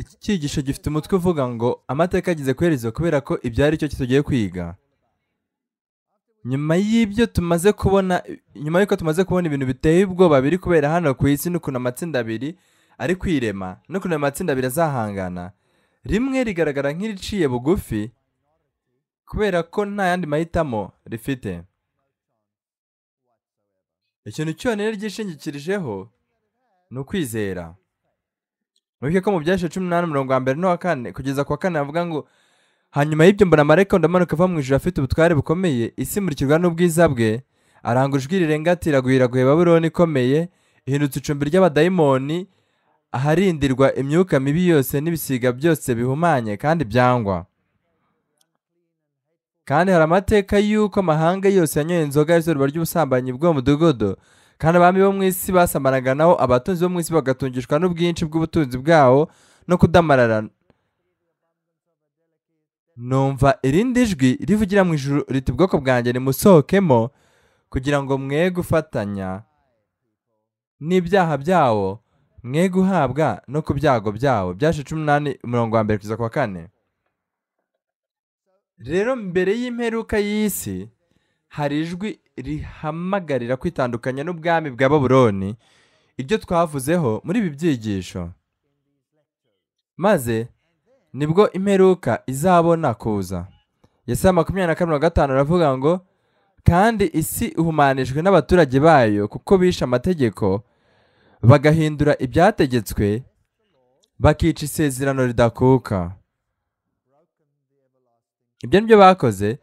Iki cyigisho gifite umutwe uvuga ngo amateka ageze koherezwa kubera ko ibyo ari cyo tugiye kwiga nyuma y'ibyo tumaze kubona nyuma y'uko tumaze kubona ibintu biteye ubwoba biri kubera hano ku isi n'ukuntu amatsinda abiri ari kwirema n'ukuntu amatsinda abiri azahangana rimwe rigaragara nk'iriciye bugufi kubera ko nta yandi mahitamo rifite ikintu cyonyine ryishingikirijeho ni ukwizera wibuke ko mu byahise cumi n'umunani mirongo mbere no kane kugeza ku wa kane avuga ngo hanyuma y'ibyo mbona marayika ndamanuka ava mu ijoro afite ubutware bukomeye isi n'ubwiza bwe aranga ijwi rirenga ati iragwiraguye babuloni ikomeye ihindutse icumbi ry'abadayimoni aharindirwa imyuka mibi yose n'ibisiga byose bihumanye kandi byangwa kandi hari amateka y'uko amahanga yose yanyoye inzoga y'izuba ry'ubusambanyi bw'uwo mudugudu kandi abami bo mu isi basamaraga naho abatunzi bo mu isi bagatungishwa n'ubwinshi bw'ubutunzi bwawo no kudamararana numva irindi jwi rivugira mu ijoro riti ubwoko bwanjye nimusohokemo kugira ngo mwe gufatanya n'ibyaha byawo mwe guhabwa no ku byago byawo byashe cumi n'umunani umurongo wa mbere kugeza ku wa kane rero mbere y'imperuka y'isi hari ijwi rihamagarira kwitandukanya n'ubwami bwa babuloni ibyo twavuzeho muri ibi byigisho maze nibwo imperuka izabona kuza yesaya makumyabiri na kane na gatanu aravuga ngo kandi isi ihumanijwe n'abaturage bayo kuko bishe amategeko bagahindura ibyategetswe bakica isezerano ridakuka ibyo ni byo bakoze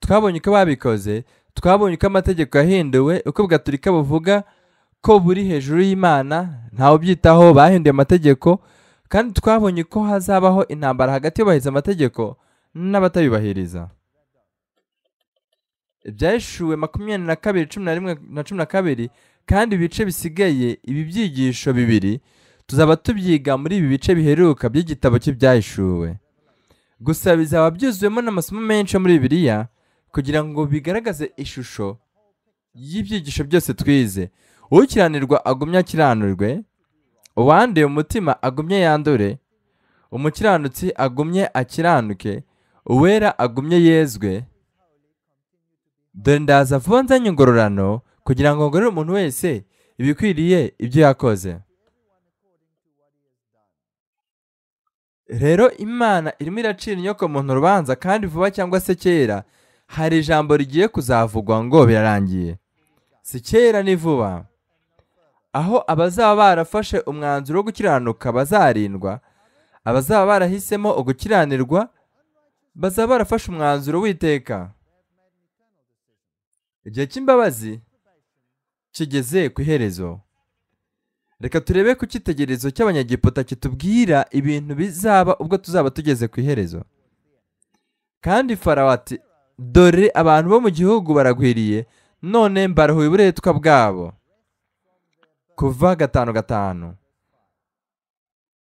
twabonye uko babikoze twabonye uko amategeko yahinduwe uko gatulika buvuga ko buri hejuru y'imana ntawe ubyitaho bahinduye amategeko kandi twabonye ko hazabaho intambara hagati y'ubahiriza amategeko n’abatayubahiriza ibyashuwe makumyabiri na kabiri cumi na rimwe na cumi na kabiri kandi ibice bisigaye ibi byigisho bibiri tuzaba tubyiga muri ibi bice biheruka by'igitabo cy'ibyahishuwe gusa bizaba byuzuyemo n'amasomo menshi muri bibiriya kugira ngo bigaragaze ishusho y'ibyigisho byose twize ukiranirwa agumye akiranurwe uwanduye umutima agumye yandure umukiranutsi agumye akiranuke uwera agumye yezwe dore ndaza vuba nzanye ingororano kugira ngo ngorore umuntu wese ibikwiriye ibyo yakoze rero imana irimo iracira inyoko umuntu urubanza kandi vuba cyangwa se kera hari ijambo rigiye kuzavugwa ngo birarangiye si kera ni vuba aho abazaba barafashe umwanzuro wo gukiranuka bazarindwa abazaba barahisemo ugukiranirwa bazaba barafashe umwanzuro w'iteka igihe cy'imbabazi kigeze ku iherezo reka turebe ku cyitegererezo cy'abanyagiputa kitubwira ibintu bizaba ubwo tuzaba tugeze ku iherezo kandi farawo dore abantu bo mu gihugu baragwiriye none mbaruhuye uburetwa bwabo kuva gatanu gatanu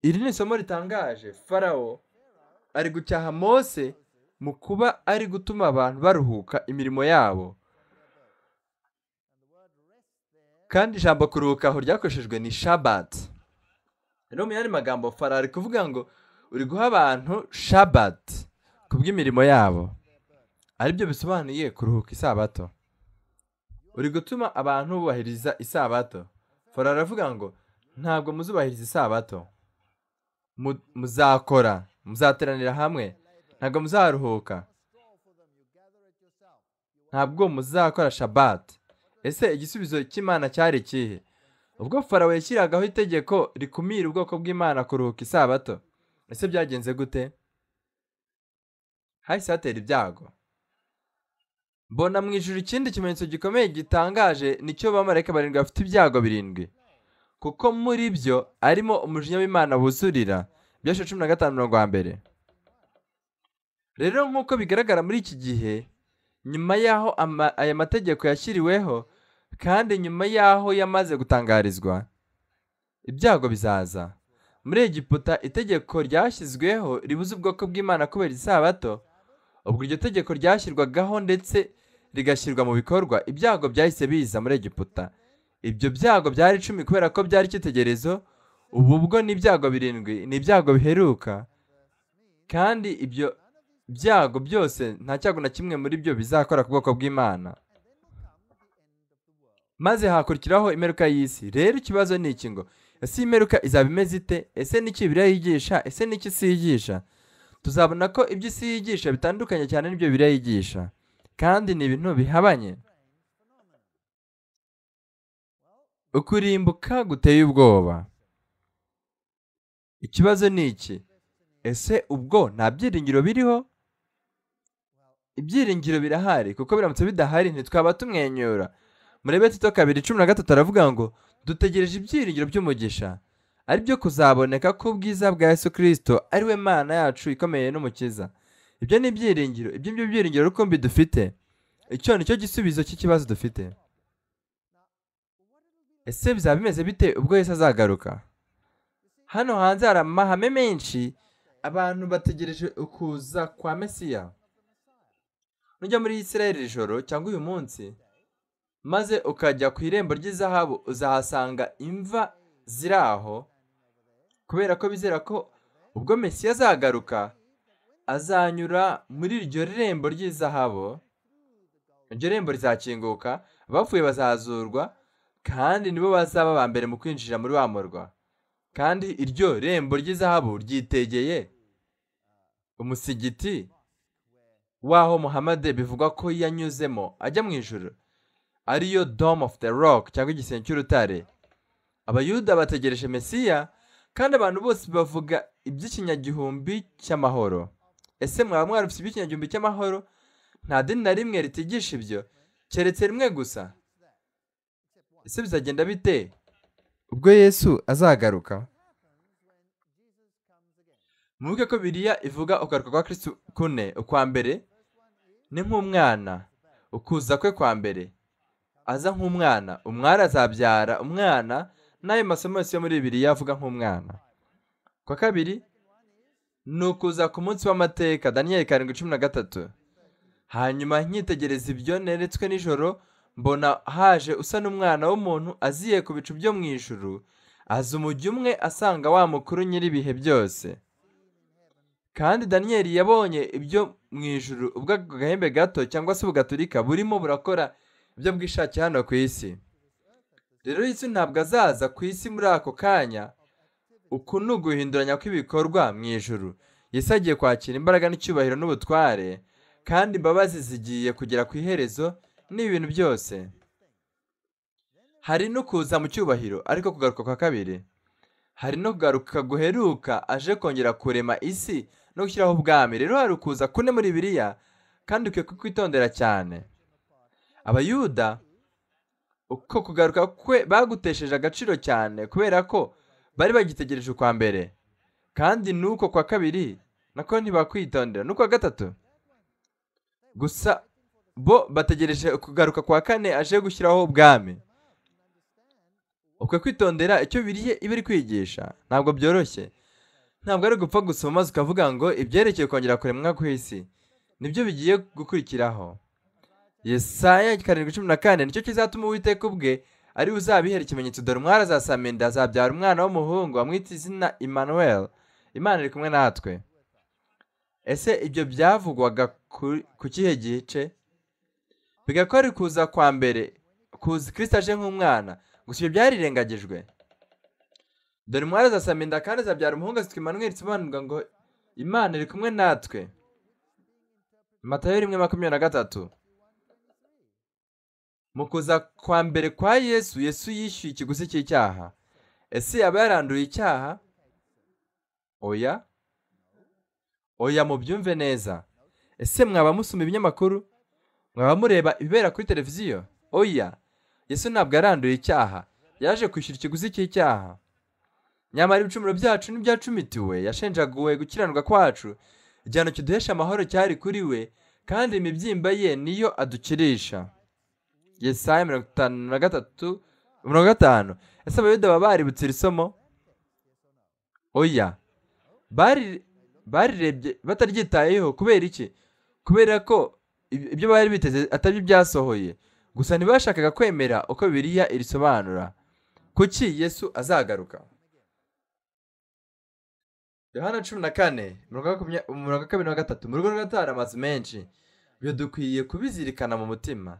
iri ni isomo ritangaje farawo ari gucyaha mose mu kuba ari gutuma abantu baruhuka imirimo yabo kandi ijambo kuruhuka aho ryakoreshejwe ni shabati rero mu yandi magambo farawo ari kuvuga ngo uri guha abantu shabati kubw’imirimo yabo aribyo bisobanuye kuruhuka isabato uri gutuma abantu bubahiriza isabato fora aravuga ngo ntabwo muzubahiriza isabato muzakora muzateranira hamwe ntabwo muzaruhuka ntabwo muzakora shabati ese igisubizo cy'imana cyari ikihe ubwo farawe yashyiragaho itegeko rikumira ubwoko bw'imana kuruhuka isabato ese byagenze gute hahise hatera ibyago mbona mu ijoro ikindi kimenyetso gikomeye gitangaje nicyo bamarayika barindwi bafite ibyago birindwi kuko muri byo arimo umujinya w'imana wuzurira byashe cumi na gatanu mirongo mbere rero nk'uko bigaragara muri iki gihe nyuma y'aho aya mategeko yashyiriweho kandi nyuma y'aho yamaze gutangarizwa ibyago bizaza muri egiputa itegeko ryashyizweho ribuze ubwoko bw'imana kubera isabato ubwo iryo tegeko ryashyirwagaho ndetse rigashyirwa mu bikorwa ibyago byahise biza muri egiputa ibyo byago byari icumi kubera ko byari icyitegererezo ubu bwo ni ibyago birindwi ni ibyago biheruka kandi ibyo byago byose nta cyago na kimwe muri byo bizakora ku bwoko bw'imana maze hakurikiraho imeruka y'isi rero ikibazo ni iki ngo ese imeruka izaba imeze ite ese niki biriya yigisha ese niki si yigisha tuzabona ko ibyo isi yigisha bitandukanye cyane n'ibyo birayigisha kandi ni ibintu bihabanye ukurimbuka guteye ubwoba ikibazo ni iki ese ubwo nta byiringiro biriho ibyiringiro birahari kuko biramutse bidahari ntitwaba tumwenyura murebe tito kabiri cumi na gatatu aravuga ngo dutegereje ibyiringiro by'umugisha ari byo kuzaboneka ubwiza bwa Yesu Kristo ari we mana yacu ikomeye n'umukiza ibyo ni ibyiringiro ibyo ngibyo byiringiro rukumbi dufite icyo ni cyo gisubizo cy'ikibazo dufite ese bizaba bimeze bite ubwo Yesu azagaruka hano hanze hari amahame menshi abantu bategereje ukuza kwa mesiya nujya muri Israel ijoro cyangwa uyu munsi maze ukajya ku irembo ry'izahabu uzahasanga imva ziri aho kubera ko bizera ko ubwo Mesiya azagaruka azanyura muri iryo rembo ry'izahabo iryo rembo rizakinguka abapfuye bazazurwa kandi nibo bazaba aba mbere mu kwinjira muri wa murwa kandi iryo rembo ry'izahabu ryitegeye umusigiti waho muhamade bivugwa ko yanyuzemo ajya mu ijoro ariyo dome ofu the rock cyangwa igisenge cy'urutare abayuda bategereje mesiya kandi abantu bose bavuga iby'ikinyagihumbi cy'amahoro ese mwaba mwarufite iby'ikinyagihumbi cy'amahoro nta dini na rimwe ritigisha ibyo keretse rimwe gusa ese bizagenda bite ubwo yesu azagaruka mubuke ko biriya ivuga ugaruka kwa kirisitu kune ukwa mbere ni nk'umwana ukuza kwe kwa mbere aza nk'umwana umwari azabyara umwana n'ayo masomo yose yo muri bibiri yavuga nk'umwana kwa kabiri ni ukuza ku munsi w'amateka daniyeli karindwi cumi na gatatu hanyuma nkitegereza ibyo neretswe nijoro mbona haje usa n'umwana w'umuntu aziye ku bicu byo mu ijuru aza umujyi umwe asanga wa mukuru nyir'ibihe byose kandi daniyeli yabonye ibyo mu ijuru ubwo ako gato cyangwa se ubugaturika burimo burakora ibyo bwishakiye hano ku isi rero yesu ntabwo azaza ku isi muri ako kanya uku ni uguhinduranya kw'ibikorwa mu ijuru. yesu agiye kwakira imbaraga n'icyubahiro n'ubutware kandi imbabazi zigiye kugera ku iherezo n'ibintu byose hari no kuza mu cyubahiro ariko kugaruka kwa kabiri hari no kugaruka guheruka aje kongera kurema isi no gushyiraho ubwami rero hari ukuza kune muri biriya kandi ukwiye kwitondera cyane abayuda uko kugaruka kwe bagutesheje agaciro cyane kubera ko bari bagitegereje ukwa mbere kandi n'uko kwa kabiri nako ntibakwitondera n'ukwa gatatu gusa bo bategereje kugaruka kwa kane aje gushyiraho ubwami ukwo kwitondera icyo biriye iba iri kwigisha ntabwo byoroshye ntabwo ari gupfa gusoma maze ukavuga ngo ibyerekeye kongera kuremwa ku isi nibyo bigiye gukurikiraho yesaya karindwi cumi na kane nicyo kizatuma uwiteka ubwe ari uzabihera ikimenyetso dore umwari azasamenda azabyara umwana w'umuhungu amwita izina emmanuel imana iri kumwe natwe ese ibyo byavugwaga ku kihe gice bigakora kuza kwa mbere kuza kirisita aje nk'umwana gusa ibyo byarirengagijwe dore umwari azasamenda kandi azabyara umuhungu azitwa emmanuel isobanurwa ngo imana iri kumwe natwe matayo rimwe makumyabiri na gatatu mu kuza kwa mbere kwa yesu yesu yishyuye ikiguzi cy'icyaha ese yaba yaranduye icyaha oya oya mubyumve neza ese mwaba musoma ibinyamakuru mwaba mureba ibibera kuri televiziyo oya yesu ntabwo yaranduye icyaha yaje kwishyura ikiguzi cy'icyaha nyamara ibicumuro byacu n'ibyacumitiwe yashenjaguwe gukiranwa kwacu igihano kiduhesha amahoro cyari kuri we kandi imibyimba ye niyo adukirisha yesaya mirongo itanu na gatatu mirongo gatanu ese abayuda baba baributse iri somo oya barirebye bataryitayeho kubera iki kubera ko ibyo bari biteze atari byasohoye gusa ntibashakaga kwemera uko biriya irisobanura kuki yesu azagaruka yohana cumi na kane mirongo kabiri na gatatu mu rugo rw'amatara amazu menshi ibyo dukwiye kubizirikana mu mutima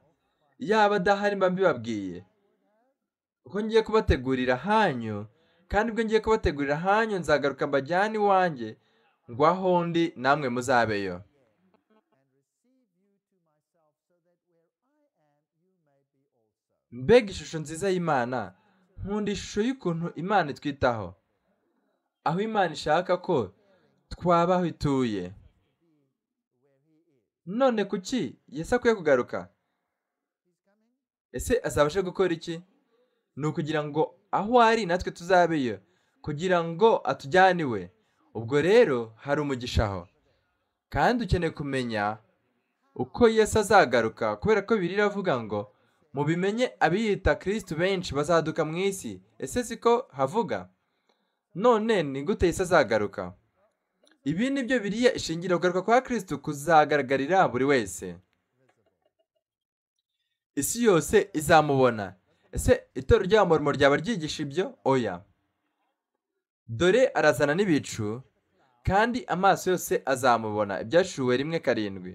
yaba adahari mba mbibabwiye uko ngiye kubategurira hanyu kandi ubwo ngiye kubategurira hanyu nzagaruka mbajyane iwanjye ngo aho ndi namwe muzabeyo mbega ishusho nziza y'imana nkunda ishusho y'ukuntu imana itwitaho aho imana ishaka ko twabaho ituye none kuki yesi akwiye kugaruka ese azabashe gukora iki ni ukugira ngo aho ari natwe tuzabeyo kugira ngo atujyane iwe ubwo rero hari umugisha aho kandi ukeneye kumenya uko Yesu azagaruka kubera ko biri avuga ngo mubimenye abiyita kirisitu benshi bazaduka mu isi ese siko havuga none ni gute Yesu azagaruka ibi ni byo biriya ishingira kugaruka kwa kirisitu kuzagaragarira buri wese isi yose izamubona ese itorero ry'abamorimo ryaba ryigisha ibyo oya dore arazana n'ibicu kandi amaso yose azamubona ibyashuwe rimwe karindwi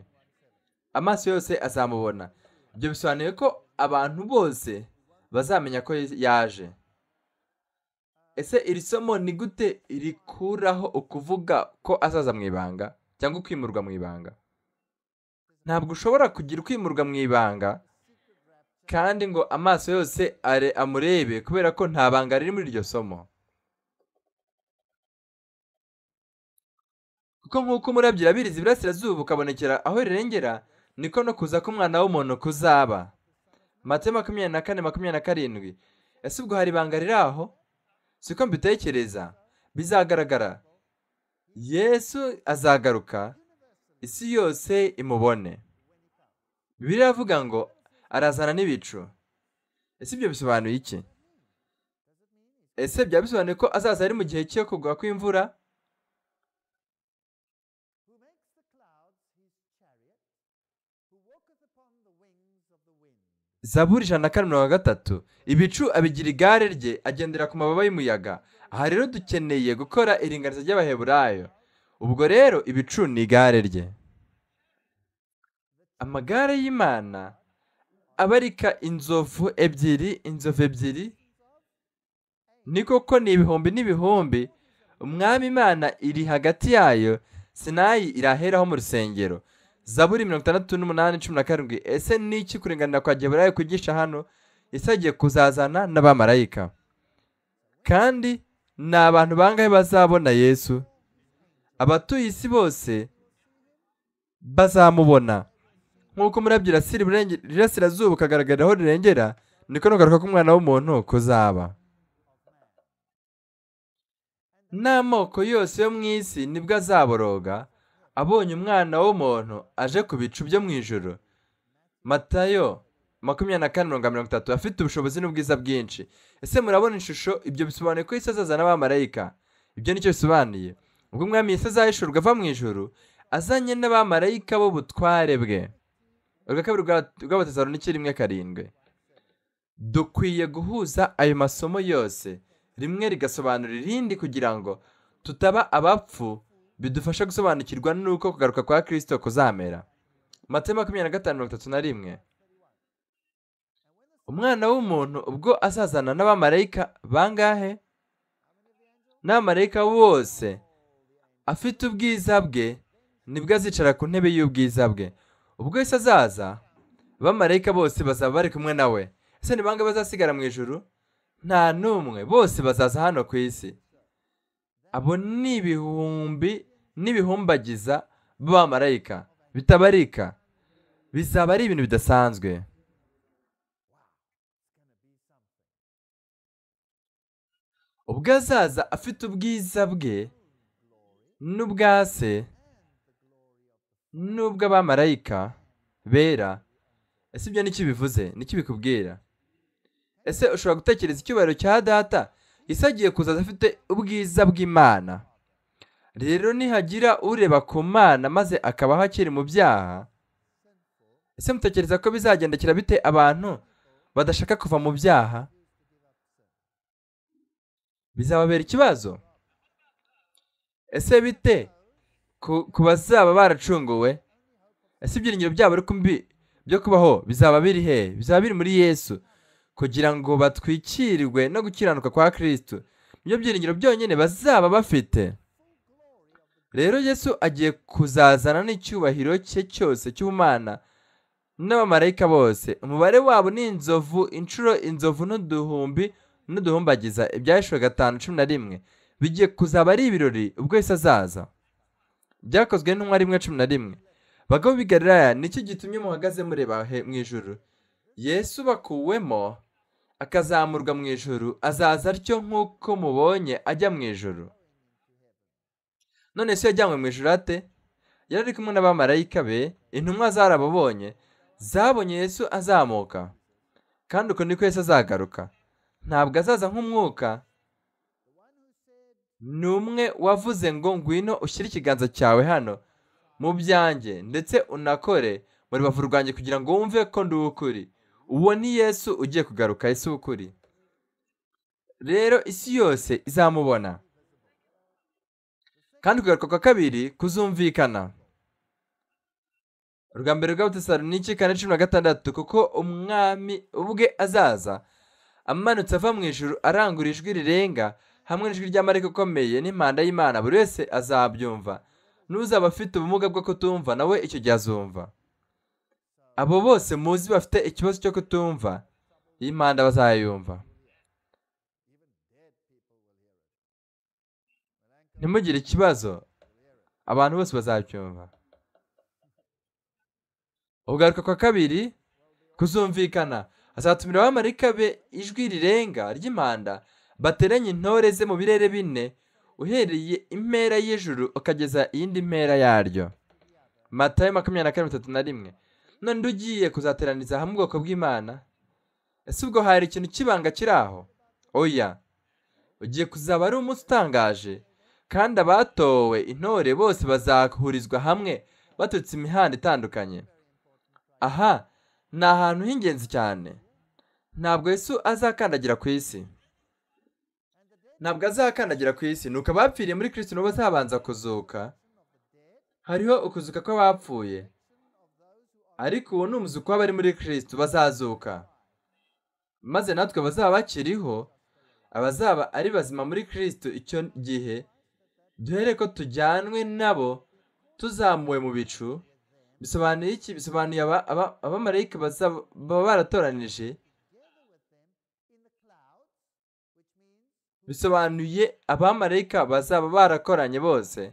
amaso yose azamubona ibyo bisobanuye ko abantu bose bazamenya ko yaje ese iri somo ni gute rikuraho ukuvuga ko azaza mu ibanga cyangwa kwimurwa mu ibanga ntabwo ushobora kugira ukwimurwa mu ibanga kandi ngo amaso yose are amurebe kubera ko nta banga riri muri iryo somo kuko nk'uko umurabyo irabizi ibirasirazuba ukabonekera aho rirengera niko no kuza k'umwana w'umuntu kuzaba mate makumyabiri na kane makumyabiri na karindwi ese ubwo hari ibanga riri aho siko mbitekereza bizagaragara yesu azagaruka isi yose imubone biravuga ngo arazana n'ibicu ese ibyo bisobanuye iki ese byaba bisobanuye ko azaza ari mu gihe cyo kugwa kw'imvura zaburi ijana na mirongo gatatu ibicu abigira igare rye agendera ku mababa y'umuyaga aha rero dukeneye gukora iringaniza ry'abaheburayo ubwo rero ibicu ni igare rye amagare y'imana abarika inzovu ebyiri inzovu ebyiri ni koko ni ibihumbi n'ibihumbi umwami imana iri hagati yayo sinayi iraheraho mu rusengero zaburi mirongo itandatu n'umunani cumi na karindwi ese n'iki kurenganira kwa geburayi kugisha hano isagiye kuzazana n'abamarayika kandi ni abantu bangahe bazabona yesu abatuye isi bose bazamubona nk'uko umurabyo irasirazuba ukagaragara aho rirengera niko nugaruka k'umwana w'umuntu kuzaba n'amoko yose yo mu isi nibwo azaboroga abonye umwana w'umuntu aje ku bicu byo mu ijoro matayo makumyabiri na kane mirongo mirongo itatu afite ubushobozi n'ubwiza bwinshi ese murabona ishusho ibyo bisobanuye ko isi azazana abamarayika ibyo nicyo bisobanuye ubwo umwami yesi azahishurwa ava mu ijoro azanye n'abamarayika b'ubutware bwe urwa kabiri rw'abatazaruniki rimwe karindwi dukwiye guhuza ayo masomo yose rimwe rigasobanura irindi kugira ngo tutaba abapfu bidufasha gusobanukirwa n'uko kugaruka kwa kirisito kuzamera mata makumyabiri na gatanu mirongo itatu na rimwe umwana w'umuntu ubwo asazana n'abamarayika bangahe n'abamarayika bose afite ubwiza bwe nibwo azicara ku ntebe y'ubwiza bwe ubwo yose azaza abamarayika bose bazaba bari kumwe nawe ese ni bangahe bazasigara mu ijoro nta n'umwe bose bazaza hano ku isi abo ni ibihumbi n'ibihumbagiza b'abamarayika bitabarika bizaba ari ibintu bidasanzwe ubwo azaza afite ubwiza bwe n'ubwa se nubwo abamarayika bera ese ibyo n'iki bivuze n'iki bikubwira ese ushobora gutekereza icyubahiro cya data isi agiye kuzaza afite ubwiza bw'imana rero nihagira ureba ku mana maze akabaho akiri mu byaha ese mutekereza ko bizagendekera bite abantu badashaka kuva mu byaha bizababera ikibazo ese bite ku bazaba baracunguwe ese ibyiringiro byabo ariko mbi byo kubaho bizaba biri he bizaba biri muri yesu kugira ngo batwikirirwe no gukiranuka kwa kirisitu nibyo byiringiro byonyine bazaba bafite rero yesu agiye kuzazana n'icyubahiro cye cyose cy'ubumana n'abamarayika bose umubare wabo ni inzovu inshuro inzovu n'uduhumbi n'uduhumbagiza ibyahishwe gatanu cumi na rimwe bigiye kuzaba ari ibirori ubwo yose azaza byakozwe n’umwari rimwe cumi na rimwe bagabo bigarira nicyo gitumye muhagaze mureba mu ijoro yesu bakuwemo akazamurwa mu ijoro azaza atyo nk'uko mubonye ajya mu ijoro none se yajyanywe mu ijoro ate yari ari kumwe n'abamarayika be intumwa zarababonye zabonye yesu azamuka kandi uko niko yesu azagaruka ntabwo azaza nk'umwuka ni umwe wavuze ngo ngwino ushyire ikiganza cyawe hano mu byanjye ndetse unakore muri rubavu rwanjye kugira ngo wumve ko ndi ukuri uwo ni yesu ugiye kugaruka ese ukuri rero isi yose izamubona kandi kugaruka kwa kabiri kuzumvikana urwa mbere rw'abatesaroniki kane cumi na gatandatu kuko umwami ubwe azaza amanutse ava mu ijuru arangura ijwi rirenga hamwe n'ijwi ry'amareka ukomeye n'impanda y'imana buri wese azabyumva n'uzaba afite ubumuga bwo kutumva nawe icyo gihe azumva abo bose muzi bafite ikibazo cyo kutumva iyi mpanda bazayumva ntimugire ikibazo abantu bose bazabyumva ugaruka kwa kabiri kuzumvikana azatumira abamarika be ijwi rirenga ry'impanda bateranye intore ze mu birere bine uhereye impera y'ijuru ukageza iyindi mpera yaryo matayo makumyabiri na kane mirongo itatu na rimwe none ugiye kuzateraniza hamwe ubwoko bw'imana ese ubwo hari ikintu kibanga kiri aho oya ugiye kuzaba ari umunsi utangaje kandi abatowe intore bose bazahurizwa hamwe baturutse imihanda itandukanye aha ni ahantu h'ingenzi cyane ntabwo Yesu azakandagira ku isi ntabwo azakandagira ku isi nuko abapfiriye muri kirisiti nabo bazabanza kuzuka hariho ukuzuka kw'abapfuye ariko uwo ni umuzuko w'abari muri kirisiti bazazuka maze natwe bazaba bakiriho abazaba ari bazima muri kirisiti icyo gihe duhere ko tujyanwe nabo tuzamuwe mu bicu bisobanuye iki bisobanuye abamarayika baba baratoranije bisobanuye abamarayika bazaba barakoranye bose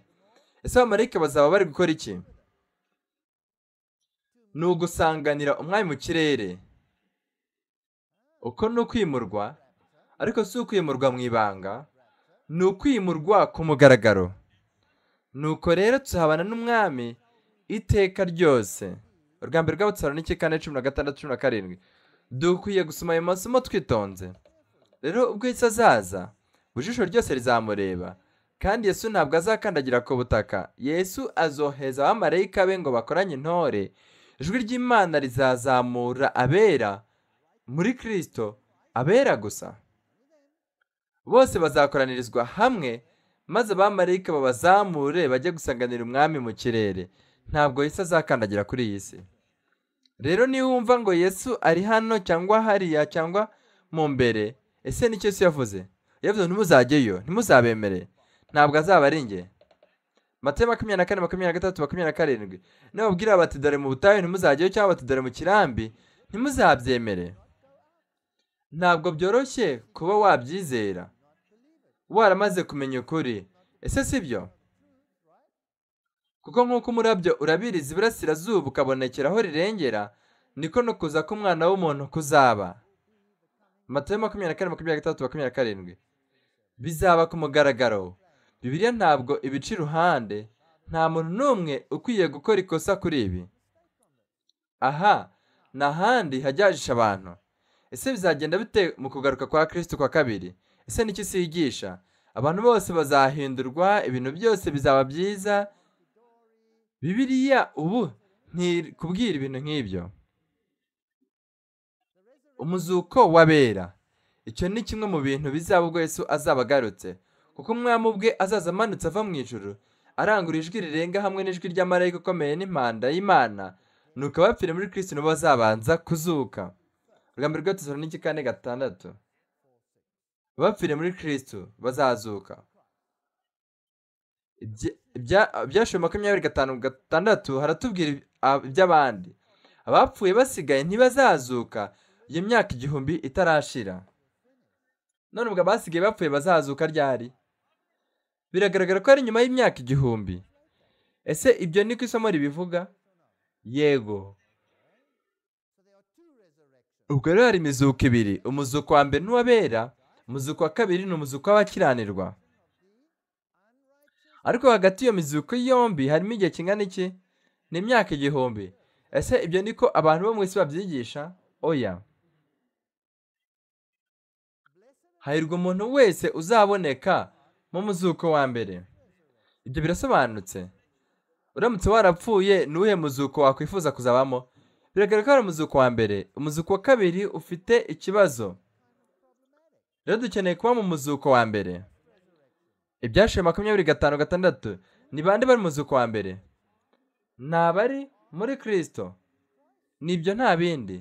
ese abamarayika bazaba bari gukora iki ni ugusanganira umwami mu kirere uko ni ukwimurwa ariko si ukwimurwa mu ibanga ni ukwimurwa ku mugaragaro nuko rero tuhabana n'umwami iteka ryose urwambi rw'abatsara n'ice kane cumi na gatandatu cumi na karindwi dukwiye gusoma ayo masomo twitonze rero ubwo isi azaza ijisho ryose rizamureba kandi yesu ntabwo azakandagira ku butaka yesu azoheza abamarayika be ngo bakoranye intore ijwi ry'imana rizazamura abera muri kirisito abera gusa bose bazakoranirizwa hamwe maze abamarayika babazamure bajye gusanganira umwami mu kirere ntabwo yesu azakandagira kuri iyi si rero wumva ngo yesu ari hano cyangwa hariya cyangwa mu mbere ese nicyo yavuze yewe ntimuzajyeyo ntimuzabemere ntabwo azaba ari inge matema makumyabiri na kane makumyabiri na gatatu makumyabiri na karindwi nababwira bati dore mu butayu ntimuzajyeyo cyangwa bati dore mu kirambi ntimuzabyemere ntabwo byoroshye kuba wabyizera waramaze kumenya ukuri ese si byo kuko nk'uko umurabyo urabiriza iburasirazuba ukabonekera aho rirengera niko no kuza k'umwana w'umuntu kuzaba matayo makumyabiri na kane makumyabiri na gatandatu makumyabiri na karindwi bizaba ku mugaragaro bibiliya ntabwo ibica iruhande nta muntu n'umwe ukwiye gukora ikosa kuri ibi aha ni ahandi hajyajisha abantu ese bizagenda bite mu kugaruka kwa kirisitu kwa kabiri ese nicyo isigisha abantu bose bazahindurwa ibintu byose bizaba byiza bibiriya ubu ntikubwira ibintu nk'ibyo umuzuko w'abera icyo ni kimwe mu bintu bizaba ubwo Yesu azaba agarutse kuko umwami ubwe azaza amanutse ava mu ijuru arangura ijwi rirenga hamwe n'ijwi ry'amarayika ukomeye n'impanda y'imana nuko abapfira muri kirisiti nibo bazabanza kuzuka urugamba rwe tuzura kane gatandatu abapfire muri kirisiti bazazuka ibyashoboye makumyabiri gatanu gatandatu haratubwira iby'abandi abapfuye basigaye ntibazazuka iyo myaka igihumbi itarashira none ubwo abasigaye bapfuye bazazuka ryari biragaragara ko ari nyuma y'imyaka igihumbi ese ibyo ni ko isomo ribivuga yego ubwo rero hari imizuko ibiri umuzuko wa mbere n'uwabera umuzuko wa kabiri ni umuzuko w'abakiranirwa ariko hagati y'iyo mizuko yombi harimo igihe kingana iki ni imyaka igihumbi ese ibyo niko abantu bo mu isi babyigisha oya hahirwa umuntu wese uzaboneka mu muzuko wa mbere ibyo birasobanutse uramutse warapfuye ni uwuhe muzuko wakwifuza kuzabamo biragaragara ko ari umuzuko wa mbere umuzuko wa kabiri ufite ikibazo rero dukeneye kuba mu muzuko wa mbere ibyashize makumyabiri gatanu gatandatu ni bande bari mu muzuko wa mbere ni abari muri kirisito nibyo nta bindi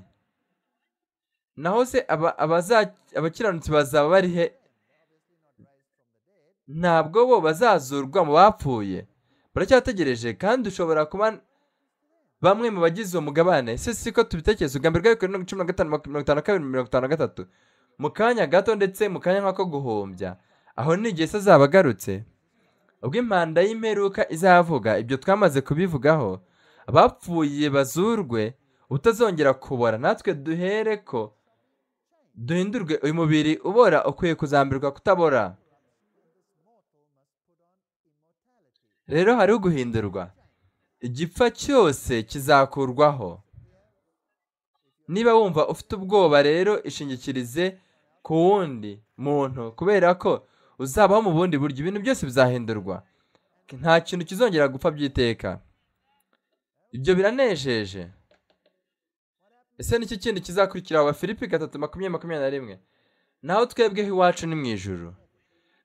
naho se abakiranutsi bazaba bari he ntabwo bo bazazurwa mu bapfuye baracyategereje kandi ushobora kuba bamwe mu bagize uwo mugabane ese si ko tubitekereza ubwambere bwa bibiri na cumi na gatanu mirongo itanu na kabiri mirongo itanu na gatatu mu kanya gato ndetse mu kanya nk'ako guhombya aho n'igihe se azaba agarutse ubwo impanda y'imperuka izavuga ibyo twamaze kubivugaho abapfuye bazurwe utazongera kubora natwe duhere ko duhindurwe uyu mubiri ubora ukwiye kuzambirwa kutabora rero hariho guhindurwa igipfa cyose kizakurwaho niba wumva ufite ubwoba rero ishingikirize ku wundi muntu kubera ko uzabaho mu bundi buryo ibintu byose bizahindurwa nta kintu kizongera gupfa by'iteka ibyo biranejeje ese n'iki kindi kizakurikira aba filipi gatatu makumyabiri makumyabiri na rimwe naho twebweho iwacu ni mu ijoro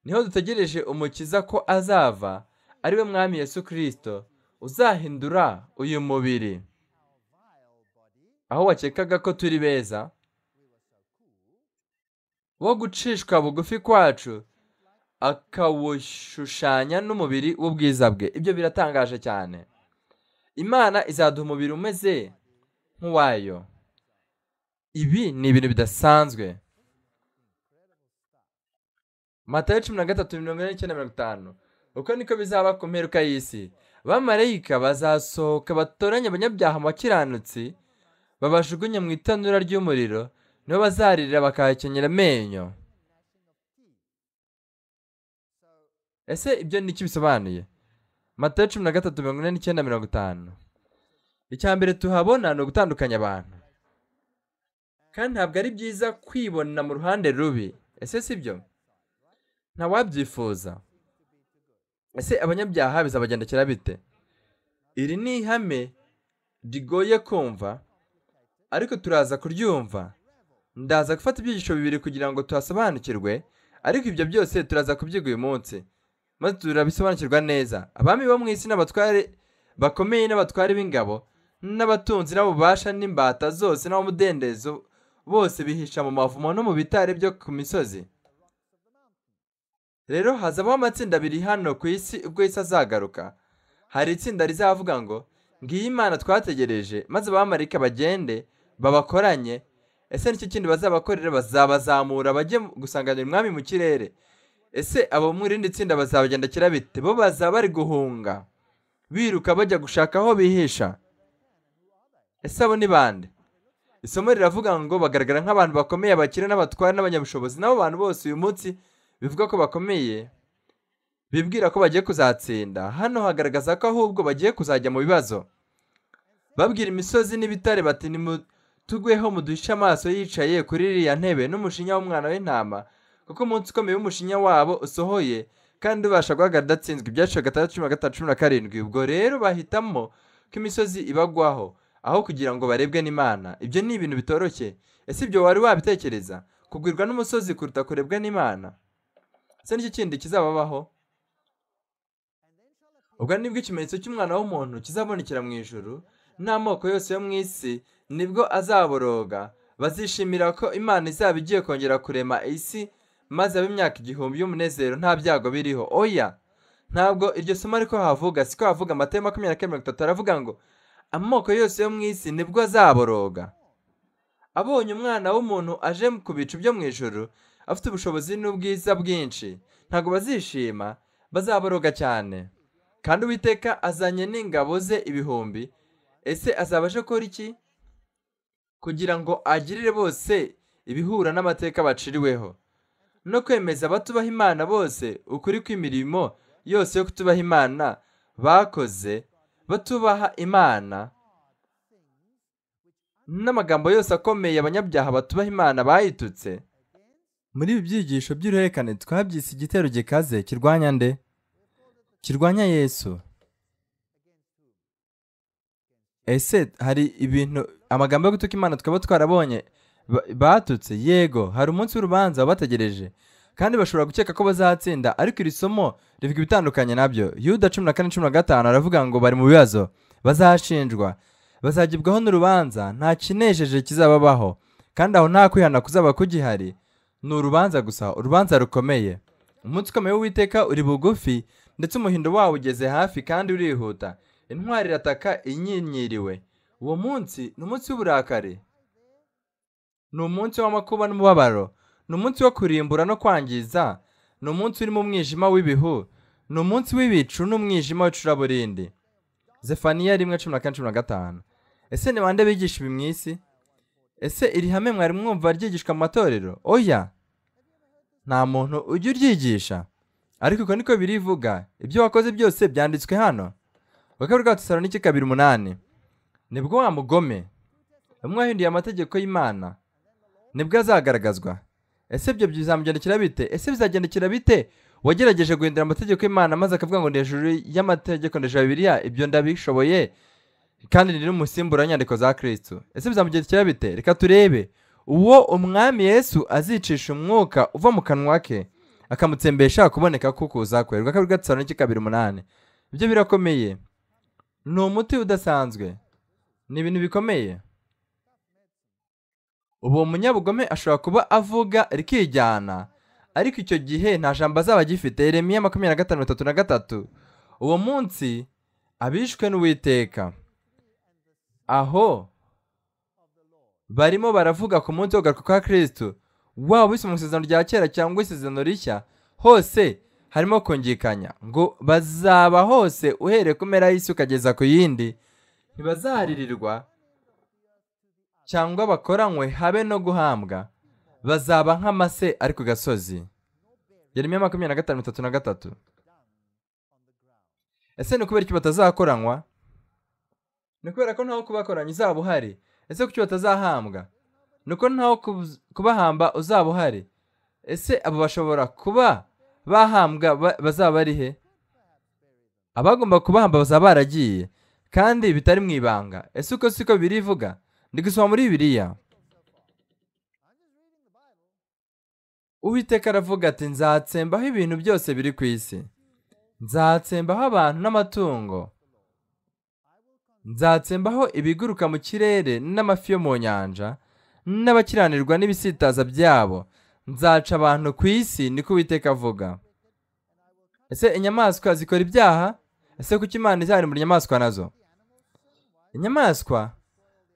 niho dutegereje umukiza ko azava ari we mwami Yesu kirisito uzahindura uyu mubiri aho wakekaga ko turi beza wo gucishwa bugufi kwacu akawushushanya n'umubiri w'ubwiza bwe ibyo biratangaje cyane imana izaduha umubiri umeze nk'uwayo ibi ni ibintu bidasanzwe matayo cumi na gatatu mirongo ine n'icyenda mirongo itanu uko niko bizaba ku mperuka y'isi bamarayika bazasohoka batoranye abanyabyaha mu bakiranutsi babajugunye mu itanura ry'umuriro nibo bazaririra bakahakenyera amenyo ese ibyo ni iki bisobanuye matayo cumi na gatatu mirongo ine n'icyenda mirongo itanu icya mbere tuhabona ni ugutandukanya abantu kandi ntabwo ari byiza kwibona mu ruhande rubi ese si byo ntawabyifuza ese abanyabyaha bizabagendekera bite iri ni ihame rigoye kumva ariko turaza kuryumva ndaza gufata ibyigisho bibiri kugira ngo tuhasobanukirwe ariko ibyo byose turaza kubyiga uyu munsi maze turabisobanukirwa neza abami bo mu isi n'abatware bakomeye n'abatware b'ingabo n'abatunzi n'abubasha n'imbata zose n'abamudendezo bose bihisha mu mavumo no mu bitare byo ku misozi rero hazabaho amatsinda abiri hano ku isi ubwo isi azagaruka hari itsinda rizavuga ngo ngiyi imana twategereje maze abamarika bagende babakoranye ese nicyo kindi bazabakorera bazabazamura bajye gusanganira umwami mu kirere ese abo mu irindi tsinda bazabagenda bite bo bazaba bari guhunga biruka bajya gushaka aho bihisha ese abo ni bande isomo riravuga ngo bagaragara nk'abantu bakomeye abakire n'abatware n'abanyabushobozi n'abo bantu bose uyu munsi bivuga ko bakomeye bibwira ko bagiye kuzatsinda hano hagaragaza ko ahubwo bagiye kuzajya mu bibazo babwira imisozi n'ibitare bati nimutugweho muduhishe amaso yicaye kuri iriya ntebe n'umushinya w'umwana w'intama kuko umunsi ukomeye w'umushinya wabo usohoye kandi ubasha guhagarara udatsinzwe ibyaciro gatandatu cumi na gatanu cumi na karindwi ubwo rero bahitamo ko imisozi ibagwaho aho kugira ngo barebwe n'imana ibyo ni ibintu bitoroshye ese ibyo wari wabitekereza kugwirwa n'umusozi kuruta kurebwa n'imana ese nicyo kindi kizababaho ubwo nibwo ikimenyetso cy'umwana w'umuntu kizabonekera mu ijoro n'amoko yose yo mu isi nibwo azaboroga bazishimira ko imana izaba igiye kongera kurema isi maze ab'imyaka igihumbi y'umunezero nta byago biriho oya ntabwo iryo somo ariko havuga siko havuga amata makumyabiri na mirongo itatu aravuga ngo amoko yose yo mu isi nibwo azaboroga abonye umwana w'umuntu aje ku bicu byo mu ijoro afite ubushobozi n'ubwiza bwinshi ntabwo bazishima bazaboroga cyane kandi uwiteka azanye n'ingabo ze ibihumbi ese azabashe gukora iki kugira ngo agirire bose ibihura n'amateka baciriweho no kwemeza abatubaha imana bose ukuri kw'imirimo yose yo kutubaha imana bakoze batubaha imana n'amagambo yose akomeye abanyabyaha batubaha imana bayitutse muri ibi byigisho by'uruherekane twabyise igitero gikaze kirwanya nde kirwanya yesu ese hari ibintu amagambo yo gutuka imana twaba twarabonye batutse yego hari umunsi w'urubanza bategereje kandi bashobora gukeka ko bazatsinda ariko iri somo rivuga ibitandukanye nabyo yuda cumi na kane cumi na gatanu aravuga ngo bari mu bibazo bazashinjwa bazagibwaho n'urubanza nta kinejeje kizababaho kandi aho nta kwihana kuzaba kugihari ni urubanza gusa urubanza rukomeye umunsi ukomeye w'uwiteka uri bugufi ndetse umuhindo wawo ugeze hafi kandi urihuta intwari irataka inyinyiriwe uwo munsi ni umunsi w'uburakari ni umunsi w'amakuba n'umubabaro ni umunsi wo kurimbura no kwangiza ni umunsi urimo umwijima w'ibihu ni umunsi w'ibicu n'umwijima w'icuraburindi zefaniya rimwe cumi na kane cumi na gatanu ese ni bande bigisha ibi mu isi ese iri hame mwari mwumva ryigishwa mu matorero oya nta muntu ujya uryigisha ariko uko niko birivuga ibyo wakoze byose byanditswe hano bakaba rwa dusaro n'ikice kabiri umunani nibwo wa mugome umwe wahinduye amategeko y'imana nibwo azagaragazwa ese ibyo bizamugendekera bite ese bizagendekera bite wagerageje guhindura amategeko y'imana maze akavuga ngo ni hejuru y'amategeko ndejuru ya bibiriya ibyo ndabishoboye kandi ni n'umusimbura w'inyandiko za kirisitu ese bizamugendekera bite reka turebe uwo umwami yesu azicisha umwuka uva mu kanwa ke akamutsembesha kuboneka kukuza kwe rwa kabiri gatanu n'igice kabiri umunani ibyo birakomeye ni umuti udasanzwe ni ibintu bikomeye uwo munyabugome ashobora kuba avuga rikijyana ariko icyo gihe nta jambo azaba agifite Yeremiya makumyabiri na gatanu tatu na gatatu uwo munsi abishwe n'uwiteka aho barimo baravuga ku munsi w'ugaruka kwa kirisitu waba isi mu isezerano rya kera cyangwa isezerano rishya hose harimo kungikanya ngo bazaba hose uhereye ku mpera y'isi ukageza ku yindi ntibazaharirirwa cyangwa bakoranywe habe no guhambwa bazaba nk'amase ari ku gasozi yarimo makumyabiri na gatanu bitatu na gatatu ese ni ukubera iki batazakoranywa ni kubera ko ntaho kubakoranya uzaba uhari ese kuki batazahambwa ni uko ntaho kubahamba uzaba uhari ese abo bashobora kuba bahambwa bazaba ari he abagomba kubahamba bazaba baragiye kandi bitari mu ibanga ese uko siko birivuga ndi gusoma muri bibiriya uwiteka aravuga ati nzatsembaho ibintu byose biri ku isi nzatsembaho abantu n'amatungo nzatsembaho ibiguruka mu kirere n'amafi yo mu nyanja n'abakiranirwa n'ibisitaza byabo nzaca abantu ku isi niko uwiteka avuga ese inyamaswa zikora ibyaha ese kuko imana icyari muri nyamaswa nazo inyamaswa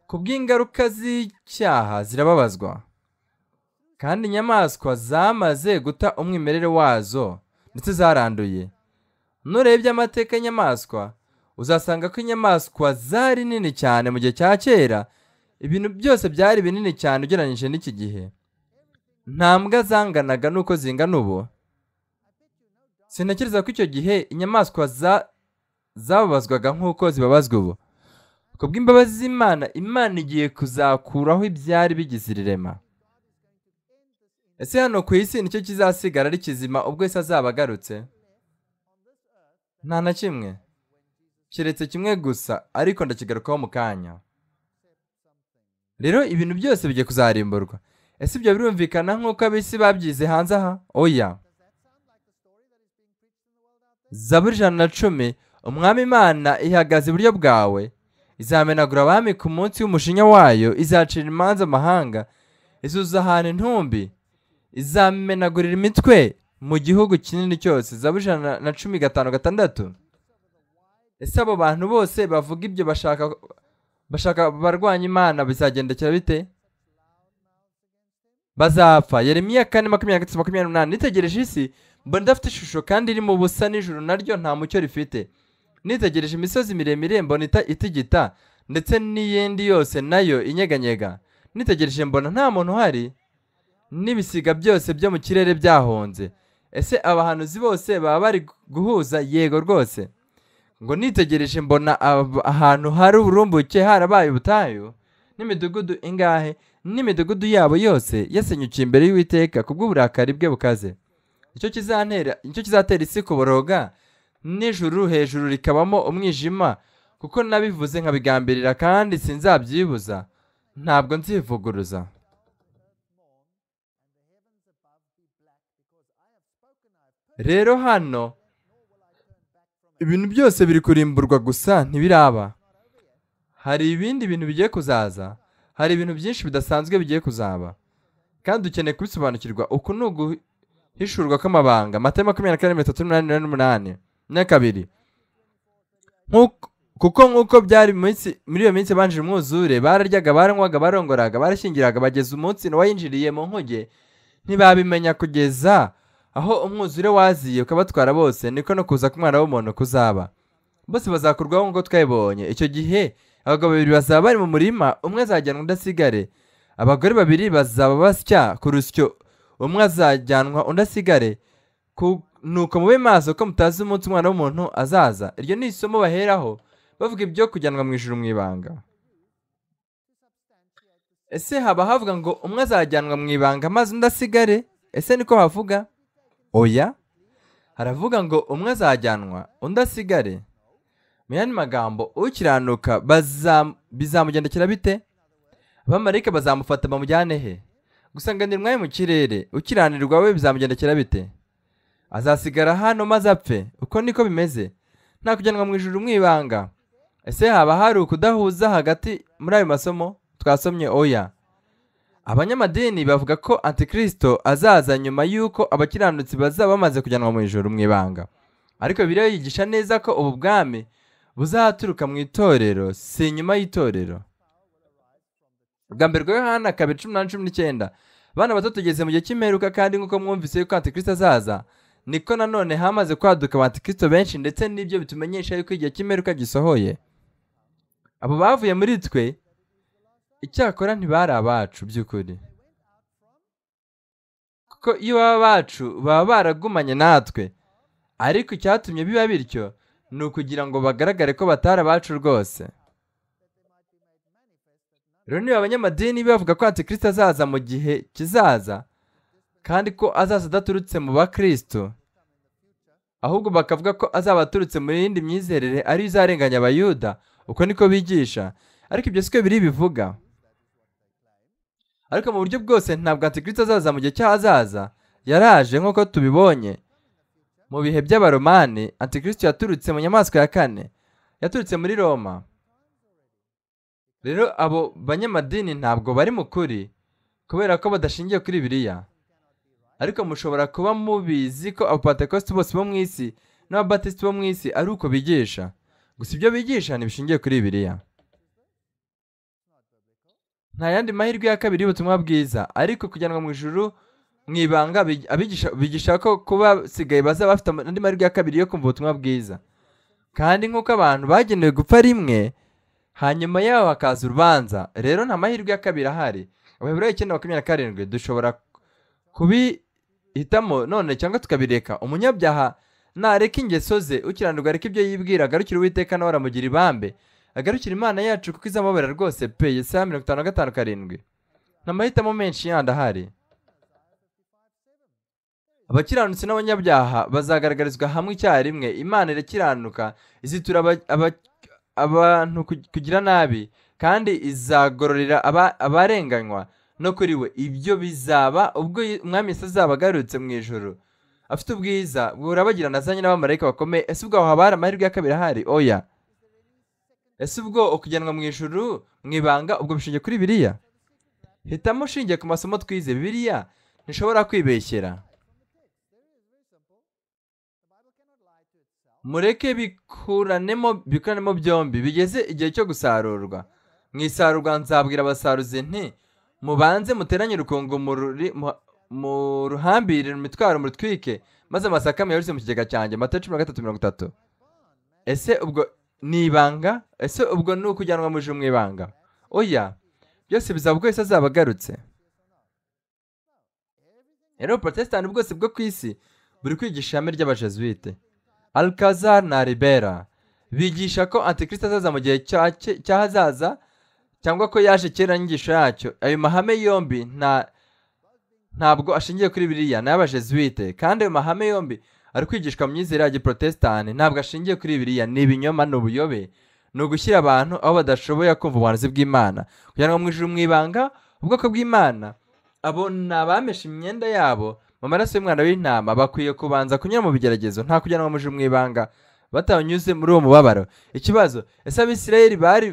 ku bw'ingaruka z'icyaha zirababazwa kandi inyamaswa zamaze guta umwimerere wazo ndetse zaranduye nurebye amateka y'inyamaswa uzasanga ko inyamaswa zari nini cyane mu gihe cya kera ibintu byose byari binini cyane ugereranyije n'iki gihe nta mbwa zanganaga n'uko zingana ubu sinakereza ko icyo gihe inyamaswa zababazwaga nk'uko zibabazwa ubu kubw'imbabazi z'imana imana igiye kuzakuraho ibyari bigize irema ese hano ku isi nicyo kizasigara ari kizima ubwo ese azaba agarutse nta na kimwe keretse kimwe gusa ariko ndakigarukaho mu kanya rero ibintu byose bigiye kuzarimburwa ese ibyo birumvikana nk'uko abisi babyize hanze aha oya zaburi ijana na cumi umwami imana ihagaze iburyo bwawe izamenagura abami ku munsi w'umushinya wayo izacira imanza amahanga izuza izuzahana intumbi izamenagurira imitwe mu gihugu kinini cyose ijana na cumi gatanu gatandatu ese abo bantu bose bavuga ibyo bashaka bashaka barwanya imana bizagendekera bite bazapfa yeremiya kane makumyabiri na gatatu makumyabiri n'umunani nitegereje isi mbona idafite ishusho kandi irimo ubusa nijoro naryo nta mucyo rifite nitegereje imisozi miremire mbona itigita ndetse n'iyindi yose nayo inyeganyega nitegereje mbona nta muntu uhari n'ibisiga byose byo mu kirere byahonze ese abahanuzi bose baba bari guhuza yego rwose ngo nitegereje mbona ahantu hari uburumbuke harabaye ubutayu n'imidugudu ingahe n'imidugudu yabo yose yasenyukiye imbere y'uwiteka kubw'uburakari bwe bukaze icyo kizatera isi kuboroga n'ijuru hejuru rikabamo umwijima kuko nabivuze nkabigambirira kandi sinzabyibuza ntabwo nzivuguruza rero hano ibintu byose biri kurimburwa gusa ntibiraba hari ibindi bintu bigiye kuzaza hari ibintu byinshi bidasanzwe bigiye kuzaba kandi dukeneye kubisobanukirwa uku ni uguhishurwa kw'amabanga mata makumyabiri na kane mirongo itatu n'umunani n'umunani na kabiri kuko nk'uko byari muri iyo minsi banjije umwuzure bararyaga baranywaga barongoraga barashyingiraga bageza umunsi n'uwayinjiriye mu nkuge ntibabimenya kugeza aho umwuzure waziye ukabatwara bose niko no kuza k'umwana w'umuntu kuzaba bose bazakurwaho nk'uko twabibonye icyo gihe abagabo babiri bazaba bari mu murima umwe azajyanwa udasigare abagore babiri bazaba basya ku rusyo umwe azajyanwa undi asigare nuko mube maso ko mutazi umunsi umwana w'umuntu azaza iryo ni isomo baheraho bavuga ibyo kujyanwa mu ijuru mu ibanga ese haba havuga ngo umwe azajyanwa mu ibanga maze undi asigare ese niko havuga oya haravuga ngo umwe azajyanwa undi asigare mu yandi magambo ukiranuka bizamugendekera bite abamarayika bazamufata bamujyane he gusanganirwa mu kirere ukiranirwa we bizamugendekera bite azasigara hano maze apfe uko niko bimeze nta kujyanwa mu ijoro umwibanga ese haba hari ukudahuza hagati muri ayo masomo twasomye oya abanyamadini bavuga ko Antikristo azaza nyuma y'uko abakiranutsi bazaba bamaze kujyanwa mu ijoro umwibanga. ibanga ariko biriya yigisha neza ko ubu bwami buzaturuka mu itorero si nyuma y'itorero bwa mbere rwa yohana kabiri cumi na cumi n'icyenda abana bato tugeze mu gihe cy'imperuka kandi nk'uko mwumvise yuko antikirisito azaza niko nanone hamaze kwaduka abatikisito benshi ndetse n'ibyo bitumenyesha yuko igihe cy'imperuka gisohoye abo bavuye muri twe icyakora ntibari abacu by'ukuri kuko iyo baba bacu baba baragumanye natwe ariko icyatumye biba bityo ni ukugira ngo bagaragare ko batari abacu rwose rero niba abanyamadini bavuga ko hatikisito azaza mu gihe kizaza kandi ko azaza adaturutse mu bakristo ahubwo bakavuga ko azaba aturutse mu yindi myizerere ariyo izarenganya abayuda uko niko bigisha ariko ibyo siko biri bivuga ariko mu buryo bwose ntabwo antikristo azaza mu gihe cy'ahazaza yaraje nk'uko tubibonye mu bihe by'abaromani antikristo yaturutse mu nyamaswa ya kane yaturutse muri roma rero abo banyamadini ntabwo bari mu kuri kubera ko badashingiye kuri biriya ariko mushobora kuba mubizi ko abapatakositi bose bo mu isi n'ababatisiti bo mu isi ari uko bigisha gusa ibyo bigisha ntibishingiye kuri biriya nta yandi mahirwe ya kabiri y'ubutumwa bwiza ariko kujyanwa mu ijuru mu ibanga bigisha ko kuba basigaye baza bafite andi mahirwe ya kabiri yo kumva ubutumwa bwiza kandi nk'uko abantu bagenewe gupfa rimwe hanyuma yaho hakaza urubanza rero nta mahirwe ya kabiri ahari abaheburayo icyenda makumyabiri na karindwi dushobora kubi hitamo none cyangwa tukabireka umunyabyaha nareka ingeso ze ukiranirwa areka ibyo yibwira agarukira uwiteka nawe aramugira ibambe agarukira imana yacu kuko izamubabarira rwose pe yesaya mirongo itanu na gatanu karindwi ni amahitamo menshi yandi ahari abakiranutsi n'abanyabyaha bazagaragarizwa hamwe icyarimwe imana irakiranuka izitura abantu kugira nabi kandi izagororera abarenganywa no kuri we ibyo bizaba ubwo umwami yesi azaba agarutse mu ijoro afite ubwiza burabagirana azanye n'abamarayika bakomeye ese ubwo aho haba hari amahirwe ya kabiri ahari oya ese ubwo ukujyanwa mu ijoro mu ibanga ubwo bishingiye kuri biriya hitamo ushingiye ku masomo twize biriya ntishobora kwibeshyera mureke bikuranemo bikuranemo byombi bigeze igihe cyo gusarurwa mu isarurwa nzabwira abasaruzi nti mubanze muteranye urukongo mu ruhambire imitwaro murutwike maze amasaka muyarutse mu kigega cyanjye amata cumi na gatatu mirongo itatu ese ubwo ni ibanga ese ubwo ni ukujyanwa mu mu ibanga oya byose bizaba ubwo ese azaba agarutse rero porotesitanti bwose bwo ku isi buri kwigisha ihame ry'abajesuwite alcazar na ribera bigisha ko antikristo azaza mu gihe cy'ahazaza cyangwa ko yaje kera n'inyigisho yacyo ayo mahame yombi ntabwo ashingiye kuri biriya ni ay'abajesuwite kandi ayo mahame yombi ari kwigishwa mu myizere ya giporotesitanti ntabwo ashingiye kuri biriya ni ibinyoma ni ubuyobe ni ugushyira abantu aho badashoboye kumva ubuhanuzi bw'imana kugira ngo mwijuru mu ibanga ubwoko bw'imana abo ni abamesha imyenda yabo mu maraso y'umwana w'intama bakwiye kubanza kunyura mu bigeragezo nta kugira ngo mwijuru mu ibanga batawunyuze muri uwo mubabaro ikibazo ese abisirayeli bari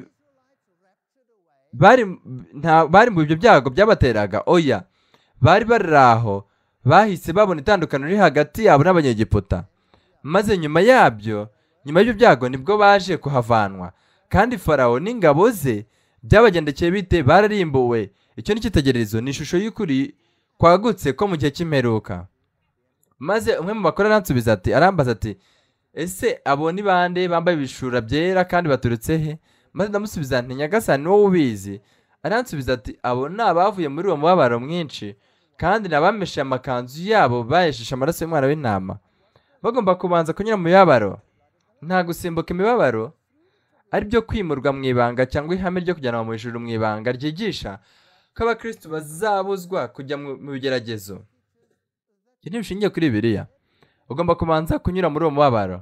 bari mu ibyo byago byabateraga oya bari bari aho bahise babona itandukaniro riri hagati yabo n'abanyegiputa maze nyuma yabyo nyuma y'ibyo byago nibwo baje kuhavanwa kandi farawo n'ingabo ze byabagendekeye bite bararimbuwe icyo ni ni ishusho y'ukuri kwagutse ko mu gihe cy'imperuka maze umwe mu bakora aransubiza ati arambaza ati ese abo ni bande bambaye ibishura byera kandi baturutse he maze ndamusubiza nti nyagasani wowe ubizi aransubiza ati abo ni abavuye muri uwo mubabaro mwinshi kandi nabameshe amakanzu yabo bayeshisha amaraso y'umwana w'intama bagomba kubanza kunyura mu mibabaro nta gusimbuka imibabaro ari byo kwimurwa mu ibanga cyangwa ihame ryo kujyanwa mu ijuru mu ibanga ryigisha ko abakirisitu bazabuzwa kujya mu bigeragezo ibyo ntibishingiye kuri bibiriya ugomba kubanza kunyura muri uwo mubabaro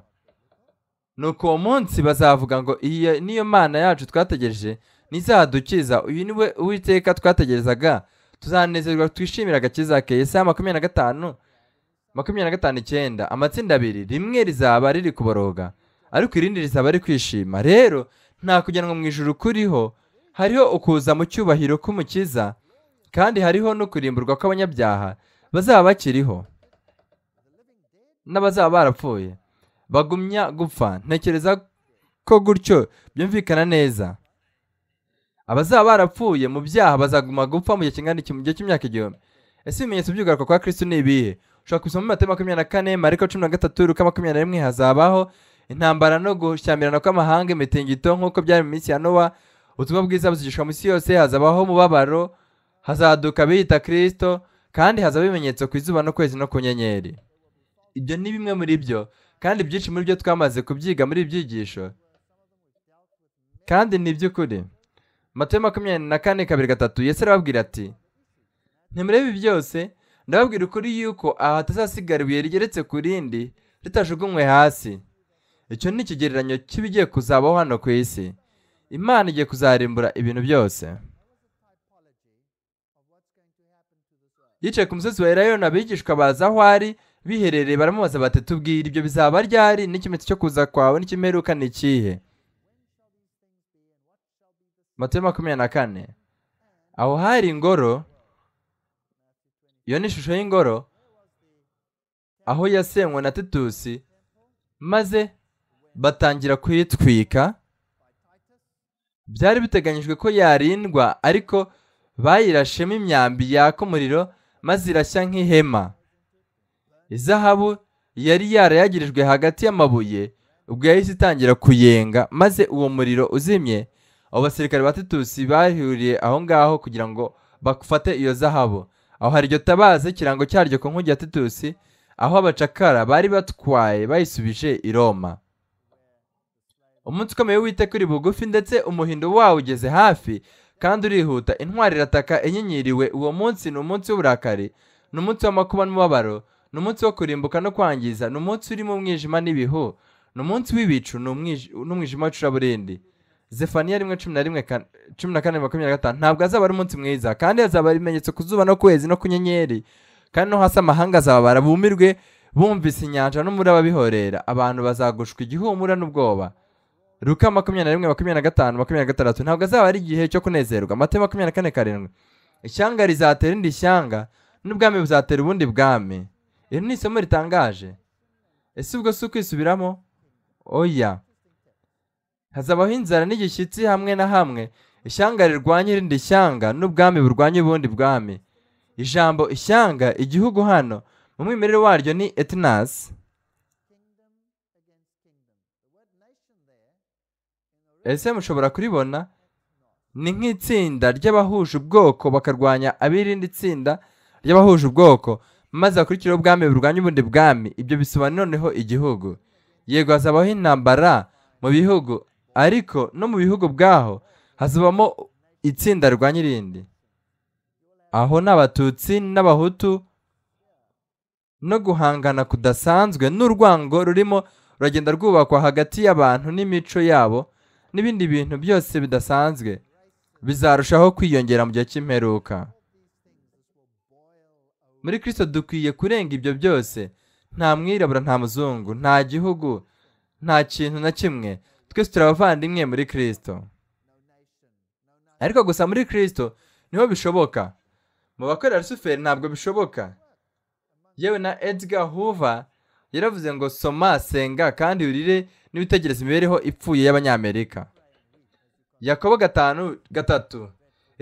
nuko uwo munsi bazavuga ngo iyi niyo mana yacu twategereje ntizadukiza uyu niwe we twategerezaga tuzanezerwa twishimira agakiza ke isaha makumyabiri na gatanu makumyabiri na gatanu icyenda amatsinda abiri rimwe rizaba riri kuboroga ariko irindi rizaba ari kwishima rero nta kujyanwa mu ijoro kuriho hariho ukuza mu cyubahiro k'umukiza kandi hariho no kurimburwa kw'abanyabyaha bazaba bakiriho n'abazaba barapfuye bagumya gupfa ntekereza ko gutyo byumvikana neza abazaba barapfuye mu byaha bazaguma gupfa mu gihe kingana mu gihe cy'imyaka igihumbi ese ibimenyetso by'ugaruka kwa kristo ni ibihe ushobora kubisoma muri matayo makumyabiri na kane mariko cumi na gatatu ruka makumyabiri na rimwe hazabaho intambara no gushyamirana kw'amahanga imitingito nk'uko byari mu minsi ya nowa ubutumwa bwiza buzigishwa mu isi yose hazabaho umubabaro hazaduka biyita kirisito kandi hazaba ibimenyetso ku izuba no kwezi no ku nyenyeri ibyo ni bimwe muri byo kandi byinshi muri byo twamaze kubyiga muri ibyigisho kandi ni iby'ukuri matoya makumyabiri na kane kabiri gatatu yesi arababwira ati ntimurebe ibi byose ndababwira ukuri yuko aha hatazasigara ibuye rigeretse ku rindi ritajugunywe hasi icyo ni ikigereranyo cy'ibigiye kuzabaho hano ku isi imana igiye kuzarimbura ibintu byose yicaye ku musozi wa erayoni abigishwa baza aho ari biherereye baramubaza bati tubwire ibyo bizaba ryari n'ikimenyetso cyo kuza kwawe n'ikimeruka ni ikihe matuye makumyabiri na kane aho hari ingoro iyo ni ishusho y'ingoro aho yasenywe na titusi maze batangira kuyitwika byari biteganyijwe ko yarindwa ariko bayirashemo imyambi yaka umuriro maze irashya nk'ihema izahabu yari yarayagirijwe hagati y'amabuye ubwo yahise itangira kuyenga maze uwo muriro uzimye abo basirikare ba titusi bahuriye aho ngaho kugira ngo bafate iyo zahabu aho hari iryo tabaza ikirango cyaryo ku nkugi ya titusi aho abacakara bari batwaye bayisubije i roma umunsi ukomeye w'iteka uri bugufi ndetse umuhindo wawo ugeze hafi kandi urihuta intwari irataka inyenyeriwe uwo munsi ni umunsi w'uburakari ni umunsi w'amakuba n'umubabaro ni umunsi wo kurimbuka no kwangiza ni umunsi urimo umwijima n'ibihu ni umunsi w'ibicu n’umwijima umwijima w'icuraburindi zefaniya rimwe cumi na rimwe cumi na kane makumyabiri na gatanu ntabwo azaba ari umunsi mwiza kandi azaba ibimenyetso ku zuba no kwezi no ku nyenyeri kandi no hasi amahanga azababara bumirwe bumvise inyanja n'umuraba bihorera abantu bazagushwa igihumura n'ubwoba ruka makumyabiri na rimwe makumyabiri na gatanu makumyabiri na gatandatu ntabwo azaba ari igihe cyo kunezerwa amata makumyabiri na kane karindwi ishyanga rizatera indi shyanga n'ubwami buzatera ubundi bwami iri ni isomo ritangaje ese ubwo si ukwisubiramo oya hazabaho inzara n'igishyitsi hamwe na hamwe ishyanga rirwanya irindi shyanga n'ubwami burwanya ubundi bwami ijambo ishyanga igihugu hano mu mwimerere waryo ni etinasi ese mushobora kuribona ni nk'itsinda ry'abahuje ubwoko bakarwanya ab'irindi tsinda ry'abahuje ubwoko maze bakurikireho ubwami burwanya ubundi bwami ibyo bisobanura noneho igihugu yego hazabaho intambara mu bihugu ariko no mu bihugu bwaho hazabamo itsinda rwa nyirindi aho ni abatutsi n'abahutu no guhangana kudasanzwe n'urwango rurimo ruragenda rwubakwa hagati y'abantu n'imico yabo n'ibindi bintu byose bidasanzwe bizarushaho kwiyongera mu gihe cy'imperuka muri kirisito dukwiye kurenga ibyo byose nta mwirabura nta muzungu nta gihugu nta kintu na kimwe twese turi abavandimwe muri kirisito ariko gusa muri kirisito niho bishoboka mu bakorera rusuferi ntabwo bishoboka yewe na edgar huva yaravuze ngo soma senga kandi urire n'ibitekerezo imibereho ipfuye y'abanyamerika yakobo gatanu gatatu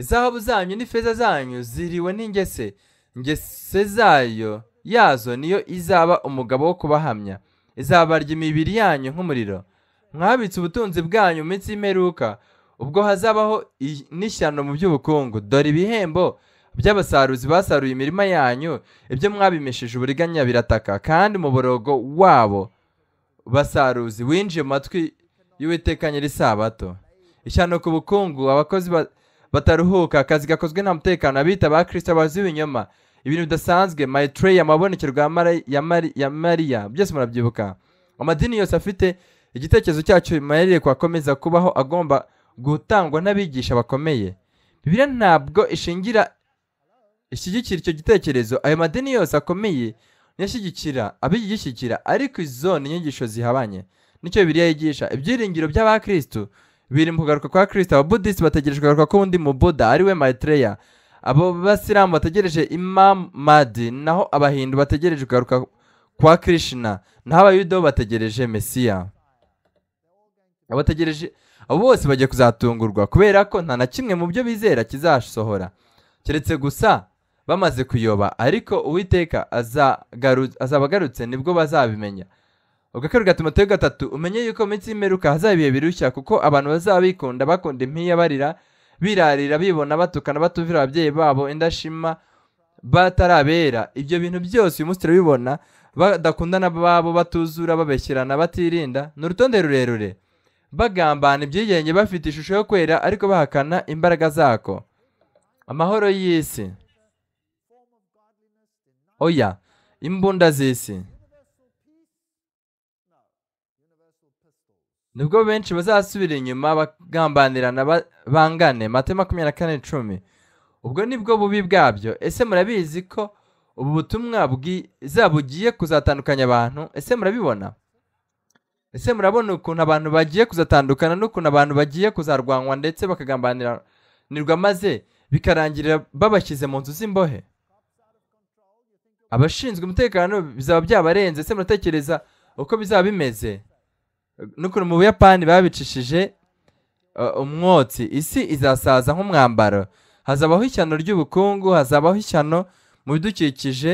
izahabu zanyu n'ifeza zanyu ziriwe n'ingese ingese zayo yazo niyo izaba umugabo wo kubahamya izabarya imibiri yanyu nk'umuriro mwabitse ubutunzi bwanyu mu minsi y'imperuka ubwo hazabaho n'ishyano mu by'ubukungu dore ibihembo by'abasaruzi basaruye imirima yanyu ibyo mwabimesheje uburiganya birataka kandi umuborogo wabo basaruzi winjiye mu matwi y'uwiteka nyir'isabato ishyano ku bukungu abakozi ba bataruhuka akazi gakozwe nta mutekano abita ba kirisita bazi ibinyoma ibintu bidasanzwe mayitireye amabonekerwa ya mariya byose murabyibuka amadini yose afite igitekerezo cyacu bimaherekwa akomeza kubaho agomba gutangwa n'abigisha bakomeye bibiri ntabwo ishingira ishyigikira icyo gitekerezo ayo madini yose akomeye ntiyashyigikira abigishyigikira ariko izo ni inyigisho zihabanye nicyo bibiri yigisha ibyiringiro by'abakirisitu biri mu kugaruka kwa kirisita ababudisiti bategereje kugaruka k'undi mubuda ariwe mayireya abo basilamu bategereje imamu naho abahindu bategereje kugaruka kwa kirishina naho abayudo bategereje mesiya abategereje abo bose bagiye kuzatungurwa kubera ko nta na kimwe mu byo bizera kizasohora keretse gusa bamaze kuyoba ariko uwiteka azabagarutse agarutse nibwo bazabimenya ugakuru gatuma gatatu umenye yuko iminsi y'imeruka hazaba birushya kuko abantu bazaba bikunda bakunda impiya barira birarira bibona batukana batuvira ababyeyi babo indashima batarabera ibyo bintu byose uyu munsi turabibona badakundana babo batuzura babeshyirana batirinda ni urutonde rurerure bagambana ibyigenge bafite ishusho yo kwera ariko bahakana imbaraga zako amahoro y'isi oya imbunda z'isi nibwo benshi bazasubira inyuma bagambanirana bangane mate makumyabiri na kane icumi ubwo nibwo bubi bwabyo ese murabizi ko ubu butumwa bwiza bugiye kuzatandukanya abantu ese murabibona ese murabona ukuntu abantu bagiye kuzatandukana n'ukuntu abantu bagiye kuzarwanywa ndetse bakagambanirwa maze bikarangirira babashyize mu nzu z'imbohe abashinzwe umutekano bizaba byabarenze ese muratekereza uko bizaba bimeze n'ukuntu mu buyapani babicishije umwotsi isi izasaza nk'umwambaro hazabaho ishyano ry'ubukungu hazabaho ishyano mu bidukikije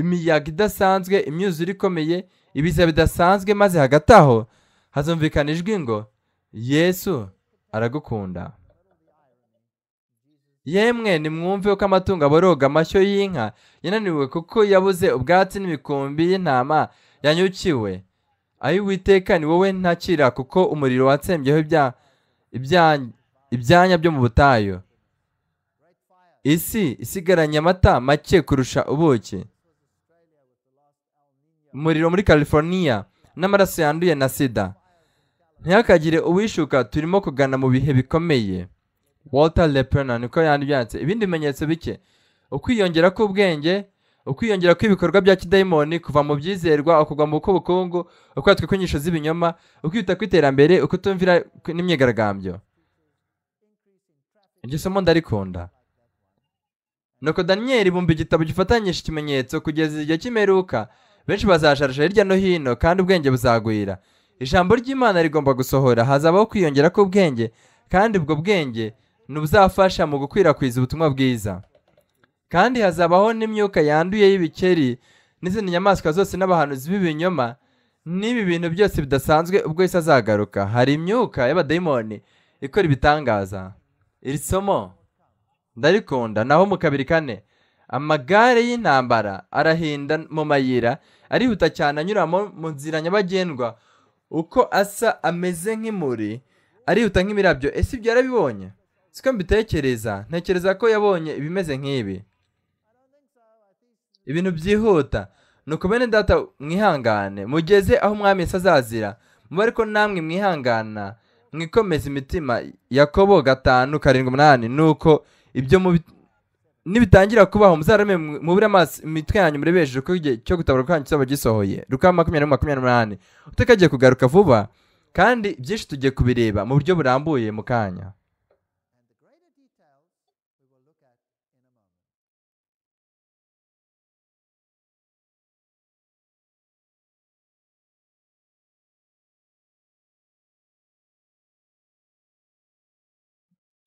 imiyaga idasanzwe imyuzure ikomeye ibiza bidasanzwe maze hagati aho hazumvikana ijwi ngo yesu aragukunda yemwe nimwumve ko amatungo aboroga amashyo y'inka yananiwe kuko yabuze ubwatsi n'ibikumbi y'intama yanyukiwe ayi witeka ni wowe ntakira kuko umuriro watsembyeho ibyanya byo mu butayu isi isigaranye amata make kurusha ubuki umuriro muri california n'amaraso yanduye na sida ntihakagire uwishuka turimo kugana mu bihe bikomeye walter lepena niko yanditse ibindi bimenyetso bike ukwiyongera k'ubwenge ukwiyongera kw'ibikorwa bya kidayimoni kuva mu byizerwa ukugwa mu bukungu ukwatwa kw'inyisho z'ibinyoma ukwita ku iterambere ukutumvira n'imyigaragambyo iryo somo ndarikunda nuko daniyeli bumva igitabo gifatanyije ikimenyetso kugeza igihe cy'imperuka benshi bazajarasha hirya no hino kandi ubwenge buzagwira ijambo ry'imana rigomba gusohora hazabaho kwiyongera k'ubwenge kandi ubwo bwenge ni mu gukwirakwiza ubutumwa bwiza kandi hazabaho n'imyuka yanduye y'ibikeri n'izindi nyamaswa zose n'abahanuzi b'ibinyoma n'ibi bintu byose bidasanzwe ubwo isi azagaruka hari imyuka y'abadayimoni ikora ibitangaza iri somo ndarikunda naho mu kabiri kane amagare y'intambara arahinda mu mayira arihuta cyane anyuramo mu nzira nyabagendwa uko asa ameze nk'imuri arihuta nk'imirabyo ese ibyo yarabibonye siko mbitekereza ntekereza ko yabonye ibimeze nk'ibi ibintu byihuta ni bene data mwihangane mugeze aho umwami yesi azazira mube ariko namwe mwihangana mwikomeza imitima yakobo gatanu karindwi umunani nuko uko ibyo nibitangira kubaho muzarame mubure amaso imitwe yanyu murebe ko igihe cyo gutabara kwanyu kizaba gisohoye rukaba makumyabiri makumyabiri n'umunani utakagiye kugaruka vuba kandi byinshi tugiye kubireba mu buryo burambuye mu kanya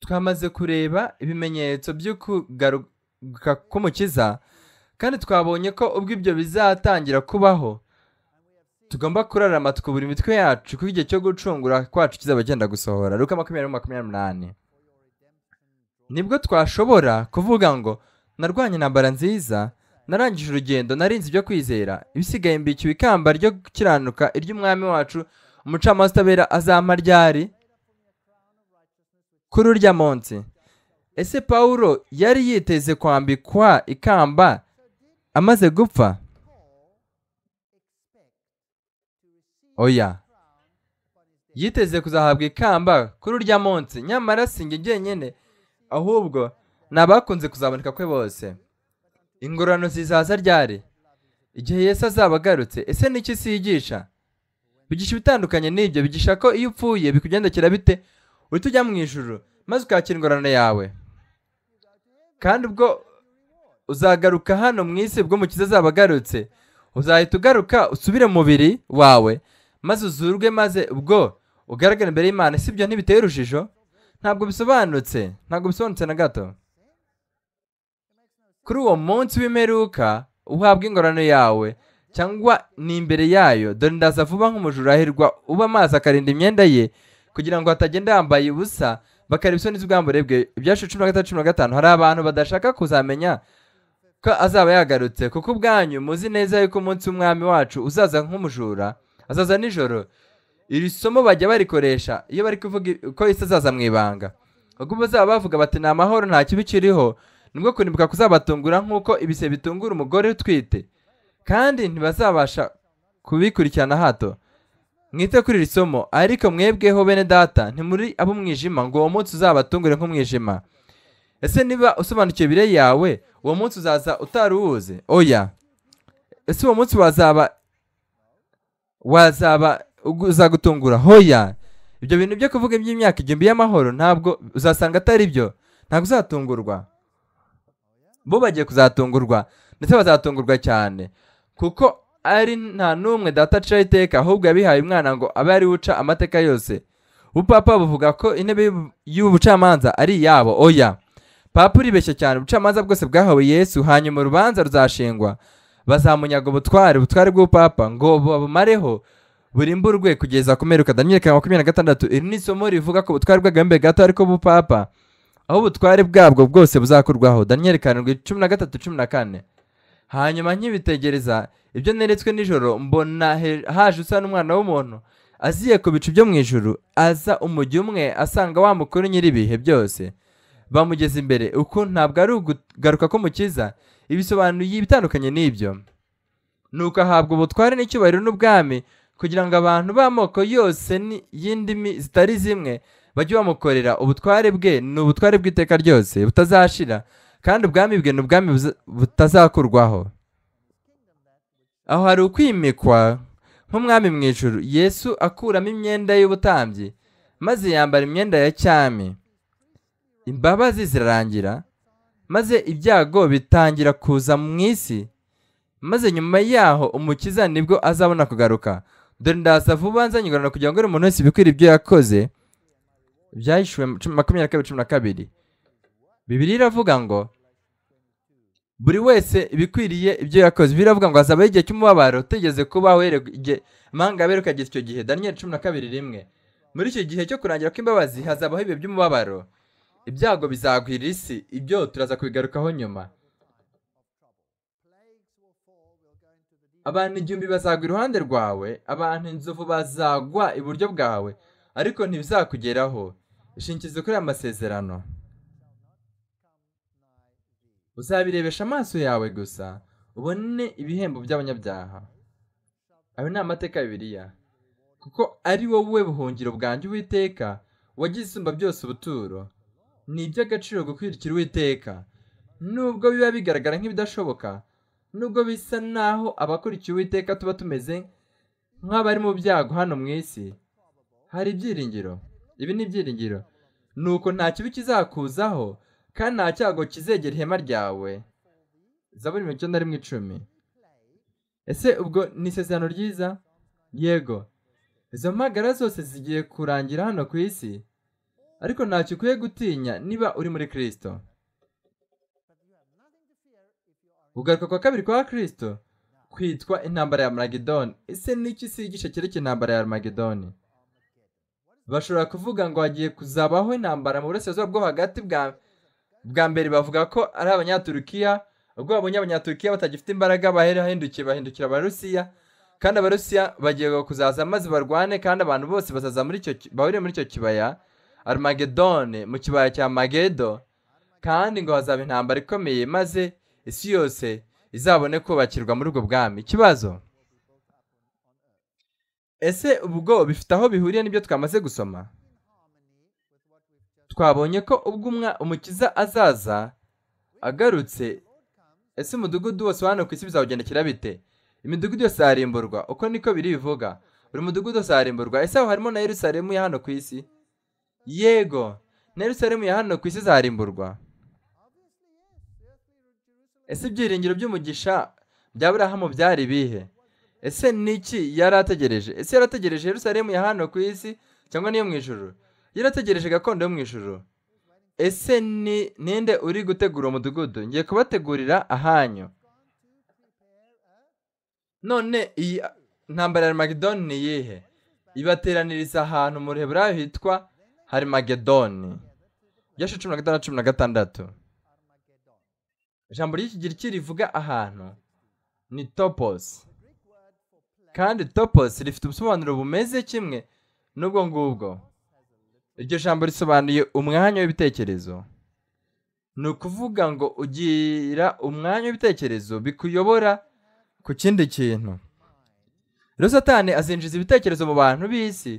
twamaze kureba ibimenyetso byo kugaruka k'umukiza kandi twabonye ko ubwo ibyo bizatangira kubaho tugomba kurarama tukubura imitwe yacu kuko igihe cyo gucungura kwacu kizaba cyenda gusohora ruka makumyabiri makumyabiri n'umunani nibwo twashobora kuvuga ngo narwanya intambara nziza narangije urugendo narinze ibyo kwizera ibisigaye mbikiwe ikamba ryo gukiranuka iry'umwami wacu umucamanza utabera azampa ryari kuri urya munsi ese paul yari yiteze kwambikwa ikamba amaze gupfa oya yiteze kuzahabwa ikamba kuri urya munsi nyamara singe njyenyine ahubwo ni abakunze kuzaboneka kwe bose ingororano zizaza ryari igihe Yesu azaba agarutse ese n'iki siyigisha bigisha ibitandukanye n'ibyo bigisha ko iyo upfuye bikugendekera bite uhita ujya mu ijoro maze ukakira ingorane yawe kandi ubwo uzagaruka hano mu isi ubwo mukiza azaba agarutse uzahita ugaruka usubire mu mubiri wawe maze uzurwe maze ubwo ugaragara imbere y'imana si ibyo ntibiteye urujijo ntabwo bisobanutse ntabwo bisobanutse na gato kuri uwo munsi w'imperuka uhabwa ingorane yawe cyangwa ni imbere yayo dore ndaza vuba nk'umujura ahirwa uba amazi akarinda imyenda ye kugira ngo hatagenda yambaye ubusa bakareba isoni z'ubwambure bwe ibyashize cumi na gatatu cumi na gatanu hari abantu badashaka kuzamenya ko azaba yagarutse kuko ubwanyu muzi neza yuko umunsi w'umwami wacu uzaza nk'umujura azaza nijoro iri somo bajya barikoresha iyo bari kuvuga ko isi azaza mu ibanga ubwo bazaba bavuga bati ni amahoro nta kibi kiriho nubwo kunimbuka kuzabatungura nk'uko ibise bitungura umugore utwite kandi ntibazabasha kubikurikirana hato mwite kuri iri somo ariko mwebweho bene data ntimuri abo umwijima ngo uwo munsi uzabatungure nk'umwijima ese niba usobanukiwe bire yawe uwo munsi uzaza utari oya ese uwo munsi wazaba wazaba uzagutungura hoya ibyo bintu byo kuvuga iby'imyaka igihumbi y'amahoro ntabwo uzasanga atari byo ntabwo uzatungurwa bo bagiye kuzatungurwa ndetse bazatungurwa cyane kuko ari nta n'umwe data acaho iteka ahubwo yabihaye umwana ngo abe ari uca amateka yose ubupapa buvuga ko intebe y’ubucamanza ari iyabo oya papa uribeshya cyane ubucamanza bwose bwahawe yesu hanyuma urubanza ruzashingwa bazamunyaga ubutware ubutware bw'ubupapa ngo babumareho burimburwe kugeza kumeruka daniyeli ka makumyabiri na gatandatu iri ni isomo rivuga ko ubutware bw'agambe gato ariko bupapa aho ubutware bwabwo bwose buzakurwaho daniyeli cumi na gatatu cumi na kane hanyuma nkibitegereza ibyo neretswe nijoro mbona haje usa n'umwana w'umuntu aziye ku bicu byo mu ijuru aza umujyi umwe asanga wa mukuru nyir'ibihe byose bamugeza imbere uku ntabwo ari ugugaruka k'umukiza ibisobanuye ibitandukanye n'ibyo nuko ahabwa ubutware n'icyubahiro n'ubwami kugira ngo abantu b'amoko yose y'indimi zitari zimwe bajye bamukorera ubutware bwe ni ubutware bw'iteka ryose butazashira kandi ubwami bwe ni ubwami butazakurwaho aho hari ukwimikwa nk'umwami mu ijoro yesu akuramo imyenda y'ubutambyi maze yambara imyenda ya cyami imbabazi zirarangira maze ibyago bitangira kuza mu isi maze nyuma yaho umukiza nibwo azabona kugaruka dore ndaza vuba nzanyigurana kugira ngo umuntu wese ibikwira ibyo yakoze byahishwe makumyabiri na kabiri cumi na kabiri bibiri iravuga ngo buri wese ibikwiriye ibyo yakoze biravuga ngo hazabaho igihe cy'umubabaro utegeze kubaho mpangabe ukageza icyo gihe daniel cumi na kabiri rimwe muri icyo gihe cyo kurangira kw'imbabazi hazabaho ibihe by'umubabaro ibyago bizagwira isi ibyo turaza kubigarukaho nyuma abantu igihumbi bazagwa iruhande rwawe abantu inzovu bazagwa iburyo bwawe ariko ntibizakugeraho ishingikiza kuri aya masezerano uzabirebesha amaso yawe gusa ubone ibihembo by'abanyabyaha ayo ni amateka ya kuko ari wowe buhungiro bwanjye uwiteka wagize isumba byose ubuturo ni iby'agaciro gukwirikira uwiteka nubwo biba bigaragara nk'ibidashoboka nubwo bisa naho abakurikiye uwiteka tuba tumeze nk'abari mu byago hano mu isi hari ibyiringiro ibi ni ibyiringiro ni uko nta kibi kizakuzaho kandi nta cyago kizegera ihema ryawe zaburi mirongo icyenda rimwe icumi ese ubwo ni isezerano ryiza yego izo mpagara zose zigiye kurangira hano ku isi ariko ntacyo ukwiye gutinya niba uri muri kirisito ugaruka kwa kabiri kwa kirisito kwitwa intambara ya magidoni ese n'iki si igice intambara ya magidoni bashobora kuvuga ngo hagiye kuzabaho intambara mu burasirazuba bwo hagati bwa bwa mbere bavuga ko ari abanyaturukiya ubwo babonye abanyaturukiya batagifite imbaraga bahindukiye bahindukira abarusiya kandi abarusiya bagiye kuzaza maze barwane kandi abantu bose bazaza muri icyo bahurire muri icyo kibaya arumagedone mu kibaya cya magedo kandi ngo hazaba intambara ikomeye maze isi yose izabone kubakirwa muri ubwo bwami ikibazo ese ubwo bifite aho bihuriye n'ibyo twamaze gusoma twabonye ko ubwo umukiza azaza agarutse ese umudugudu wose wa hano ku isi bizawugendekera bite imidugudu yose yarimburwa uko niko biri bivuga buri mudugudu wose yarimburwa ese aho harimo na Yerusalemu ya hano ku isi yego na Yerusalemu ya hano ku isi zarimburwa ese ibyiringiro by'umugisha bya burahamu byari bihe ese niki yari ategereje ese yari ategereje Yerusalemu ya hano ku isi cyangwa niyo mu ijoro yarategereje gakondo yo mu ijoro ese ni ninde uri gutegura umudugudu ngiye kubategurira ahanyu none iyi ntambara ya magedoni ni iyihe ibateraniriza ahantu mu ruheburayo hitwa harimagedoni yashe cumi na gatanu na cumi na gatandatu ijambo ry'ikigiriki rivuga ahantu ni toposi kandi toposi rifite ubusobanuro bumeze kimwe n'ubwo ngubwo iryo jambo risobanuye umwanya w'ibitekerezo ni ukuvuga ngo ugira umwanya w'ibitekerezo bikuyobora ku kindi kintu rero satani azinjiza ibitekerezo mu bantu b'isi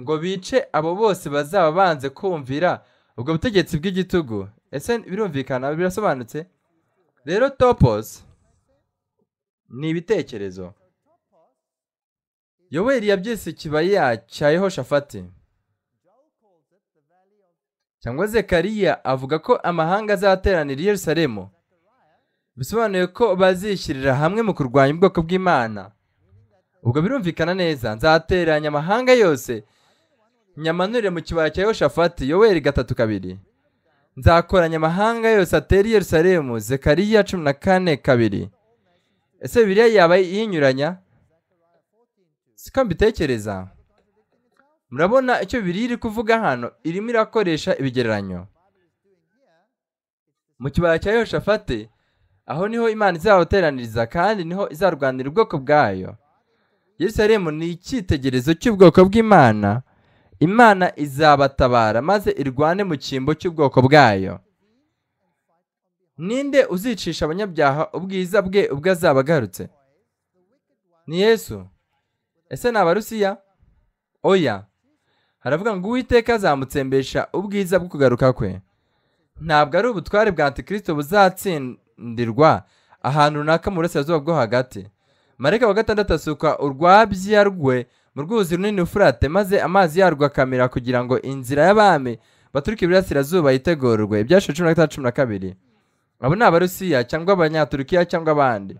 ngo bice abo bose bazaba banze kumvira ubwo butegetsi bw'igitugu ese birumvikana birasobanutse rero topos ni ibitekerezo yoweri yabyise ikibaya cya yehoshafati cyangwa zekariya avuga ko amahanga azateranira i yerusalemu bisobanuye ko bazishyirira hamwe mu kurwanya ubwoko bw'imana ubwo birumvikana neza nzateranya amahanga yose nyamanure mu kibaya cya yoshafati yoweri gatatu kabiri nzakoranya amahanga yose atera i yerusalemu zekariya cumi na kane kabiri ese bibiriya yaba yinyuranya siko mbitekereza murabona icyo bibiliya iri kuvuga hano irimo irakoresha ibigereranyo mu kibaya cya yoshafate aho niho imana izahoteraniriza kandi niho izarwanira ubwoko bwayo yerusalemu ni icyitegererezo cy'ubwoko bw'imana imana izabatabara maze irwane mu cyimbo cy'ubwoko bwayo ninde uzicisha abanyabyaha ubwiza bwe ubwo azaba agarutse ni yesu ese ni abarusiya oya Aravuga ngo uwiteka azamutsembesha ubwiza bwo kugaruka kwe ntabwo ari ubutware bwa Antikristo buzatsindirwa ahantu runaka mu burasirazuba bwo hagati mareka wa gatandatu asuka urwabya rwe mu rwuzi runini ufurate maze amazi yarwo akamira kugira ngo inzira y'abami baturuka iburasirazuba yitegurwe ibyashe cumi na gatandatu cumi na kabiri abo ni abarusiya cyangwa abanyaturukiya cyangwa abandi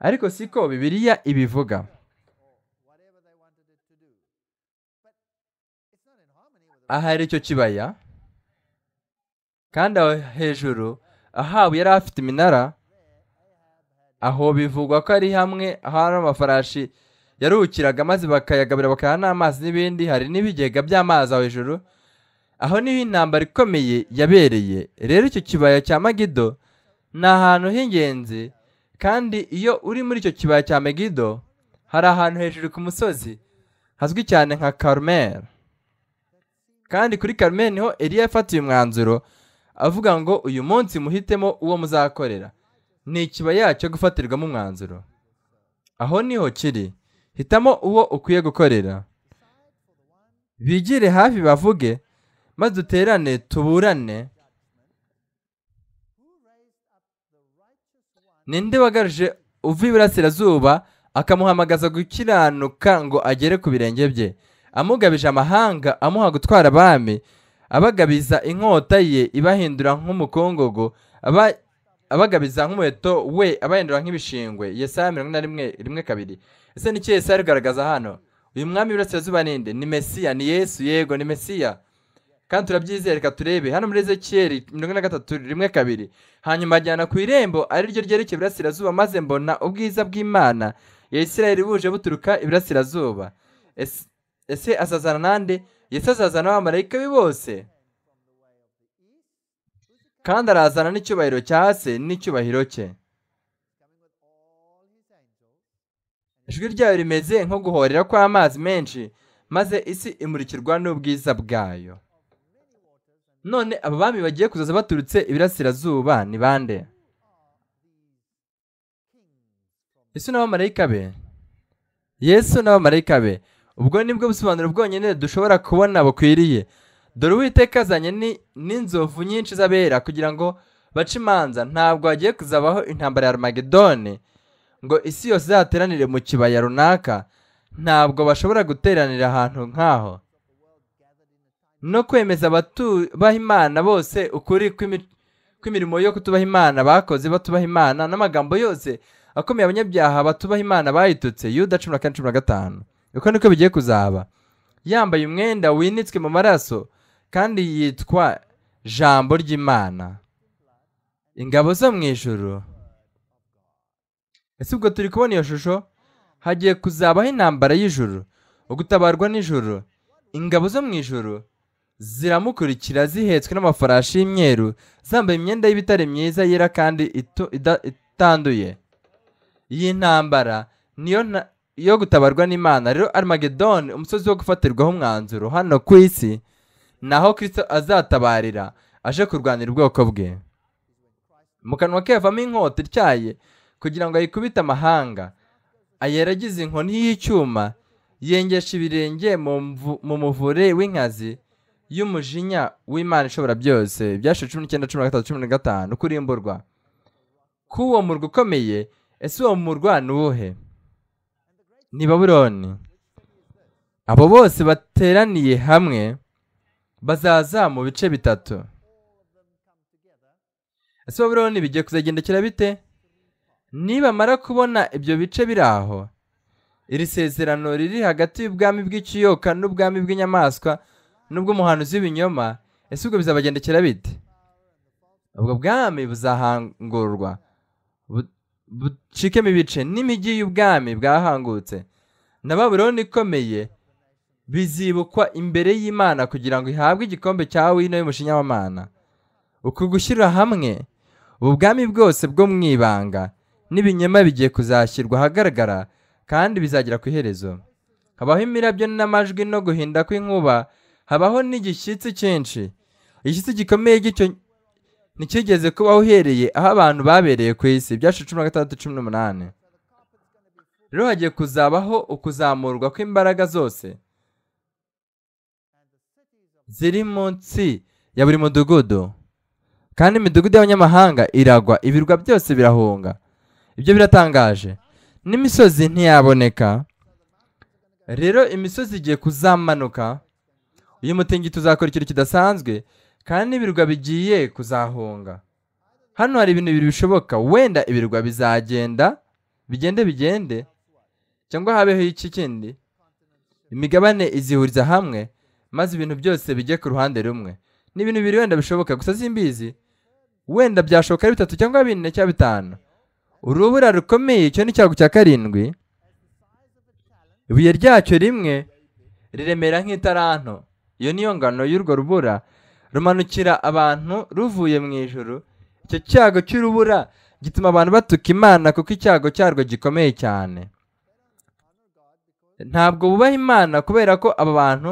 ariko si ko bibiliya ibivuga ahari icyo kibaya kandi aho hejuru ahabu yari afite iminara aho bivugwa ko ari hamwe hari amafarashi yaruhukiraga maze bakayagabira bakayaha n'amazi n'ibindi hari n'ibigega by'amazi aho hejuru aho niho intambara ikomeye yabereye rero icyo kibaya cya magido ni ahantu h'ingenzi kandi iyo uri muri icyo kibaya cya megido hari ahantu hejuru ku musozi hazwi cyane nka karumeri kandi kuri Carmen niho Eliya yafatiye umwanzuro avuga ngo uyu munsi muhitemo uwo muzakorera ni ikibaya cyo gufatirwamo umwanzuro aho niho kiri hitamo uwo ukwiye gukorera bigire hafi bavuge maze duterane tuburane ninde wagaruje uva iburasirazuba akamuhamagaza gukiranuka ngo agere ku birenge bye amugabije amahanga amuha gutwara abami abagabiza inkota ye ibahindura nk'umukungugu abagabiza nk'umuheto we abahindura nk'ibishingwe yesaya mirongo ine na rimwe rimwe kabiri ese ni yesaya rugaragaza hano uyu mwami w'Iburasirazuba ninde ni mesiya ni yesu yego ni mesiya kandi turabyizere reka turebe hano muri ezekiyeri mirongo ine na gatatu rimwe kabiri hanyuma ajyana ku irembo ariryo ryerekeye iburasirazuba maze mbona ubwiza bw'imana ya isirayeli buje buturuka iburasirazuba ese azazana nande yesu azazana abamarayika be bose kandi arazana n'icyubahiro cya se n'icyubahiro cye ijwi ryayo rimeze nko guhorera kw'amazi menshi maze isi imurikirwa n'ubwiza bwayo none abo bami bagiye kuzaza baturutse ibirasirazuba ni bande yesu n'abamarayika be yesu n'abamarayika be ubwo nibwo busobanuro bwonyine dushobora kubona bukwiriye dore uwiteka azanye n'inzovu nyinshi z'abera kugira ngo bace imanza ntabwo hagiye kuzabaho intambara ya arumagedone ngo isi yose izateranire mu kibaya runaka ntabwo bashobora guteranira ahantu nk'aho no kwemeza abatubaha imana bose ukuri kw'imirimo yo kutubaha imana bakoze batubaha imana n'amagambo yose akomeye abanyabyaha batubaha imana bayitutse yuda cumi na kane cumi na gatanu uko niko bigiye kuzaba yambaye umwenda winitswe mu maraso kandi yitwa jambo ry'imana ingabo zo mu ijoro ese ubwo turi kubona iyo shusho hagiye kuzabaho intambara y'ijoro ugutabarwa n'ijoro ingabo zo mu ijoro ziramukurikira zihetswe n'amafarashi y'imyeru zambaye imyenda y'ibitare myiza yera kandi itanduye iyi ntambara niyo yo gutabarwa n'imana rero armagedon umusozi wo gufatirwaho umwanzuro hano ku isi naho kirisito azatabarira aje kurwanira ubwoko bwe mu kanwa ke havamo inkota ityaye kugira ngo ayikubite amahanga ayeragize inkoni y'icyuma yengesha ibirenge mu muvure w'inkazi y'umujinya w'imana ishobora byose ibyashe cumi n'icyenda cumi na gatatu cumi na gatanu kurimburwa k'uwo murwa ukomeye ese uwo murwa ni uwuhe ni baburoni abo bose bateraniye hamwe bazaza mu bice bitatu ese baburoni bigiye kuzagendekera bite nibamara kubona ibyo bice biri aho iri sezerano riri hagati y'ubwami bw'ikiyoka n'ubwami bw'inyamaswa n'ubw'umuhanuzi w'ibinyoma ese ubwo bizabagendekera bite ubwo bwami buzahangurwa bucikemo ibice n'imijyi y'ubwami bwahangutse na babuloni ikomeye bizibukwa imbere y'imana kugira ngo ihabwe igikombe cya wino y'umushinyamana uku gushyira hamwe ubwami bwose bwo mu ibanga n'ibinyoma bigiye kuzashyirwa ahagaragara kandi bizagera ku iherezo habaho imirabyo n'amajwi no guhinda kw'inkuba habaho n'igishyitsi cyinshi igishyitsi gikomeye ntikigeze kubaho uhereye aho abantu babereye ku isi ibyasha cumi na gatandatu cumi n'umunani rero hagiye kuzabaho ukuzamurwa kw'imbaraga zose ziri munsi ya buri mudugudu kandi imidugudu y'abanyamahanga iragwa ibirwa byose birahunga ibyo biratangaje n'imisozi ntiyaboneka rero imisozi igiye kuzamanuka uyu mutingito uzakora ikintu kidasanzwe kandi n'ibirwa bigiye kuzahunga hano hari ibintu bibiri bishoboka wenda ibirwa bizagenda bigende bigende cyangwa habeho iki kindi imigabane izihuriza hamwe maze ibintu byose bijye ku ruhande rumwe ni ibintu bibiri wenda bishoboka gusa simbizi wenda byashoboka ari bitatu cyangwa bine cyangwa bitanu urubura rukomeye icyo ni icyago cya karindwi ibuye ryacyo rimwe riremera nk'itaranto iyo niyo ngano y'urwo rubura rumanukira abantu ruvuye mu ijoro icyo cyago cy'urubura gituma abantu batuka imana kuko icyago cyarwo gikomeye cyane ntabwo bubaha imana kubera ko aba bantu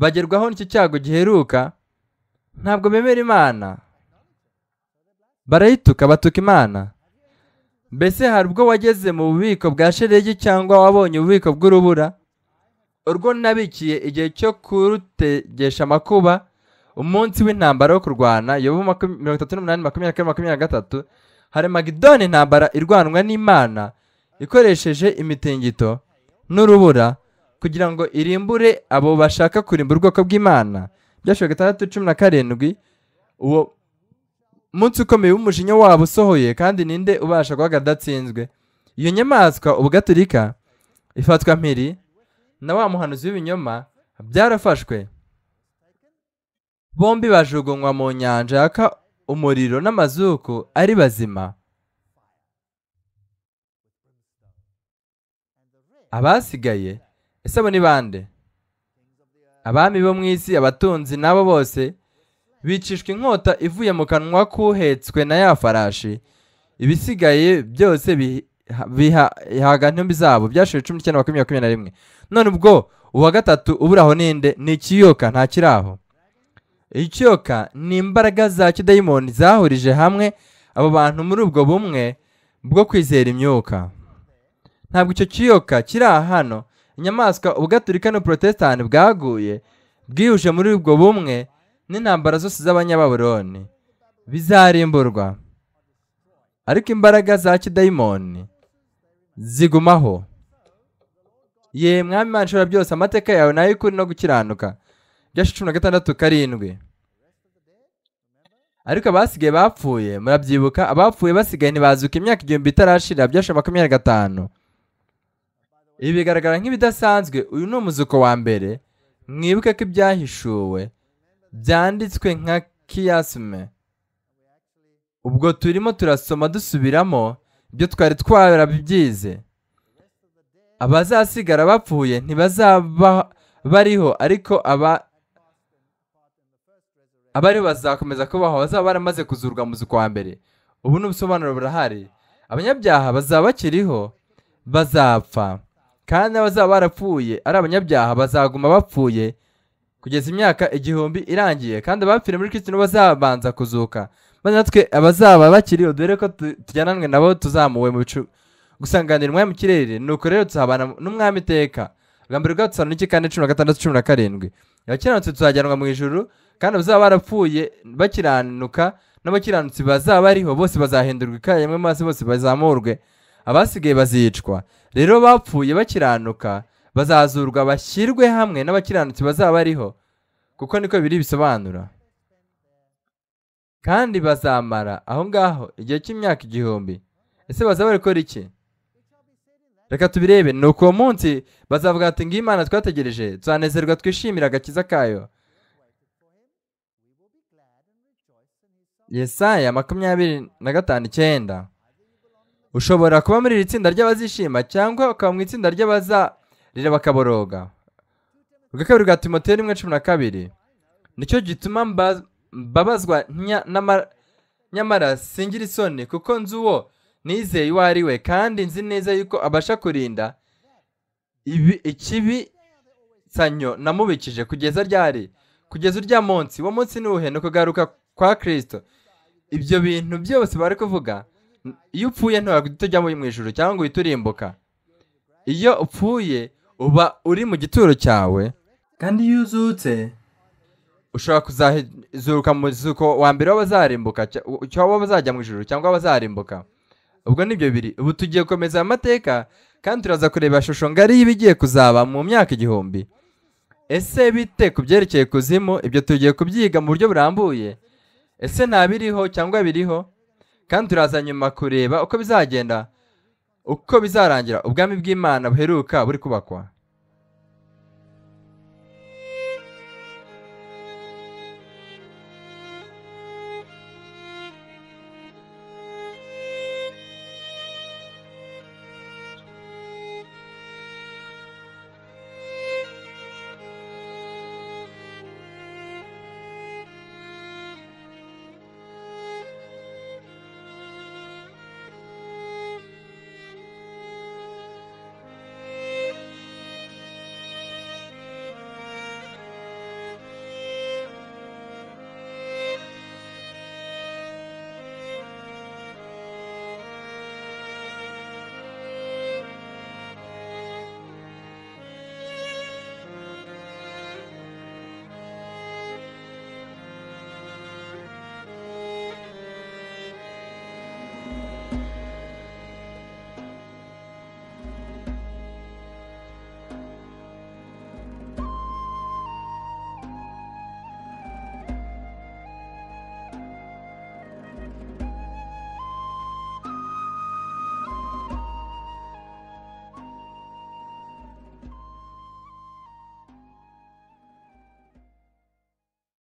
bagerwaho n'icyo cyago giheruka ntabwo bemera imana barayituka batuka imana mbese hari ubwo wageze mu bubiko bwa shelegi cyangwa wabonye ububiko bw'urubura urwo nabikiye igihe cyo kurutegesha amakuba umunsi w'intambara wo kurwana yobo mirongo itatu n'umunani makumyabiri na kane makumyabiri na gatatu hari magidoni intambara irwanwa n'imana ikoresheje imitingito n'urubura kugira ngo irimbure abo bashaka kurimbura ubwoko bw'imana byashoboka gatandatu cumi na karindwi uwo munsi ukomeye w'umujinya wabo usohoye kandi ninde ubasha guhaga adatsinzwe iyo nyamaswa ubugaturika ifatwa mpiri na wa muhanuzi w'ibinyoma byarafashwe bombi bajugunywa mu nyanja yaka umuriro n'amazuku ari bazima abasigaye ese abo ni bande abami bo mu isi abatunzi n'abo bose bicishwa inkota ivuye mu kanwa k'uhetswe na ya farashi ibisigaye byose bihaga ntumbi zabo byashoje cumi n'icyenda makumyabiri na rimwe none ubwo uwa gatatu uburaho ninde ni ikiyoka nta aho icyoka ni imbaraga za kidayimoni zahurije hamwe abo bantu muri ubwo bumwe bwo kwizera imyuka ntabwo icyo kiyoka kiri aha hano inyamaswa ubugaturika n'uporotesitanti bwaguye bwihuje muri ubwo bumwe n'intambara zose z'abanyababuroni bizarimburwa ariko imbaraga za kidayimoni zigumaho ye mwami Imana byose amateka yawe nayo ukuri no gukiranuka byashe cumi na gatandatu karindwi ariko abasigaye bapfuye murabyibuka abapfuye basigaye ntibazuka imyaka igihumbi itarashira byashe makumyabiri na gatanu ibi bigaragara nk'ibidasanzwe uyu ni umuzuko wa mbere mwibuke ko ibyahishuwe byanditswe nka kiyasime ubwo turimo turasoma dusubiramo ibyo twari twarabibyize abazasigara bapfuye ntibazaba bariho ariko aba abari bazakomeza kubaho bazaba baramaze kuzurwa mu kwa mbere ubu ni ubusobanuro burahari abanyabyaha bazaba bakiriho bazapfa kandi abazaba barapfuye ari abanyabyaha bazaguma bapfuye kugeza imyaka igihumbi irangiye kandi abapfira muri kirisitino bazabanza kuzuka maze natwe abazaba bakiriho dore ko tujyananwe nabo tuzamuwe mu bicu gusanganirwa mu kirere nuko rero tuhabana n'umwami iteka bwa mbere bwa dusanga n'iki cumi na gatandatu cumi na karindwi abakiranutse tuzajyanwa mu ijoro kandi abazaba barapfuye bakiranuka n'abakiranutsi bazaba bariho bose bazahindurirwa ikarimwe maze bose bazamurwe abasigaye bazicwa rero bapfuye bakiranuka bazazurwa bashyirwe hamwe n'abakiranutsi bazaba bariho kuko niko biri bisobanura kandi bazamara aho ngaho igihe cy'imyaka igihumbi ese bazaba barikora iki reka tubirebe ni uko munsi bazavuga ati imana twategereje turanezerwa twishimira agakiza kayo yesaya makumyabiri na gatanu icyenda ushobora kuba muri iri tsinda ry'abazishima cyangwa ukaba mu itsinda ry'abazarira bakaboroga ubwa kabiri bwa timoteo rimwe cumi na kabiri nicyo gituma mbabazwa nyamara singira isoni kuko nzi uwo nizeye uwo ari we kandi nzi neza yuko abasha kurinda ikibi sanyo namubikije kugeza ryari kugeza urya munsi uwo munsi ni uhe ni ukugaruka kwa kirisito ibyo bintu byose bari kuvuga iyo upfuye ntiwagura utajya mu ijoro cyangwa ngo uhite urimbuka iyo upfuye uba uri mu gituro cyawe kandi iyo uzutse ushobora kuzazuruka mu zuko wa mbere w'abazarimbuka cyangwa bazajya mu ijoro cyangwa abazarimbuka ubwo nibyo biri ubu tugiye gukomeza amateka kandi turaza kureba ishusho ngari y'ibigiye kuzaba mu myaka igihumbi ese bite ku byerekeye kuzimu ibyo tugiye kubyiga mu buryo burambuye ese ntabiriho cyangwa biriho kandi turaza nyuma kureba uko bizagenda uko bizarangira ubwami bw'imana buheruka buri kubakwa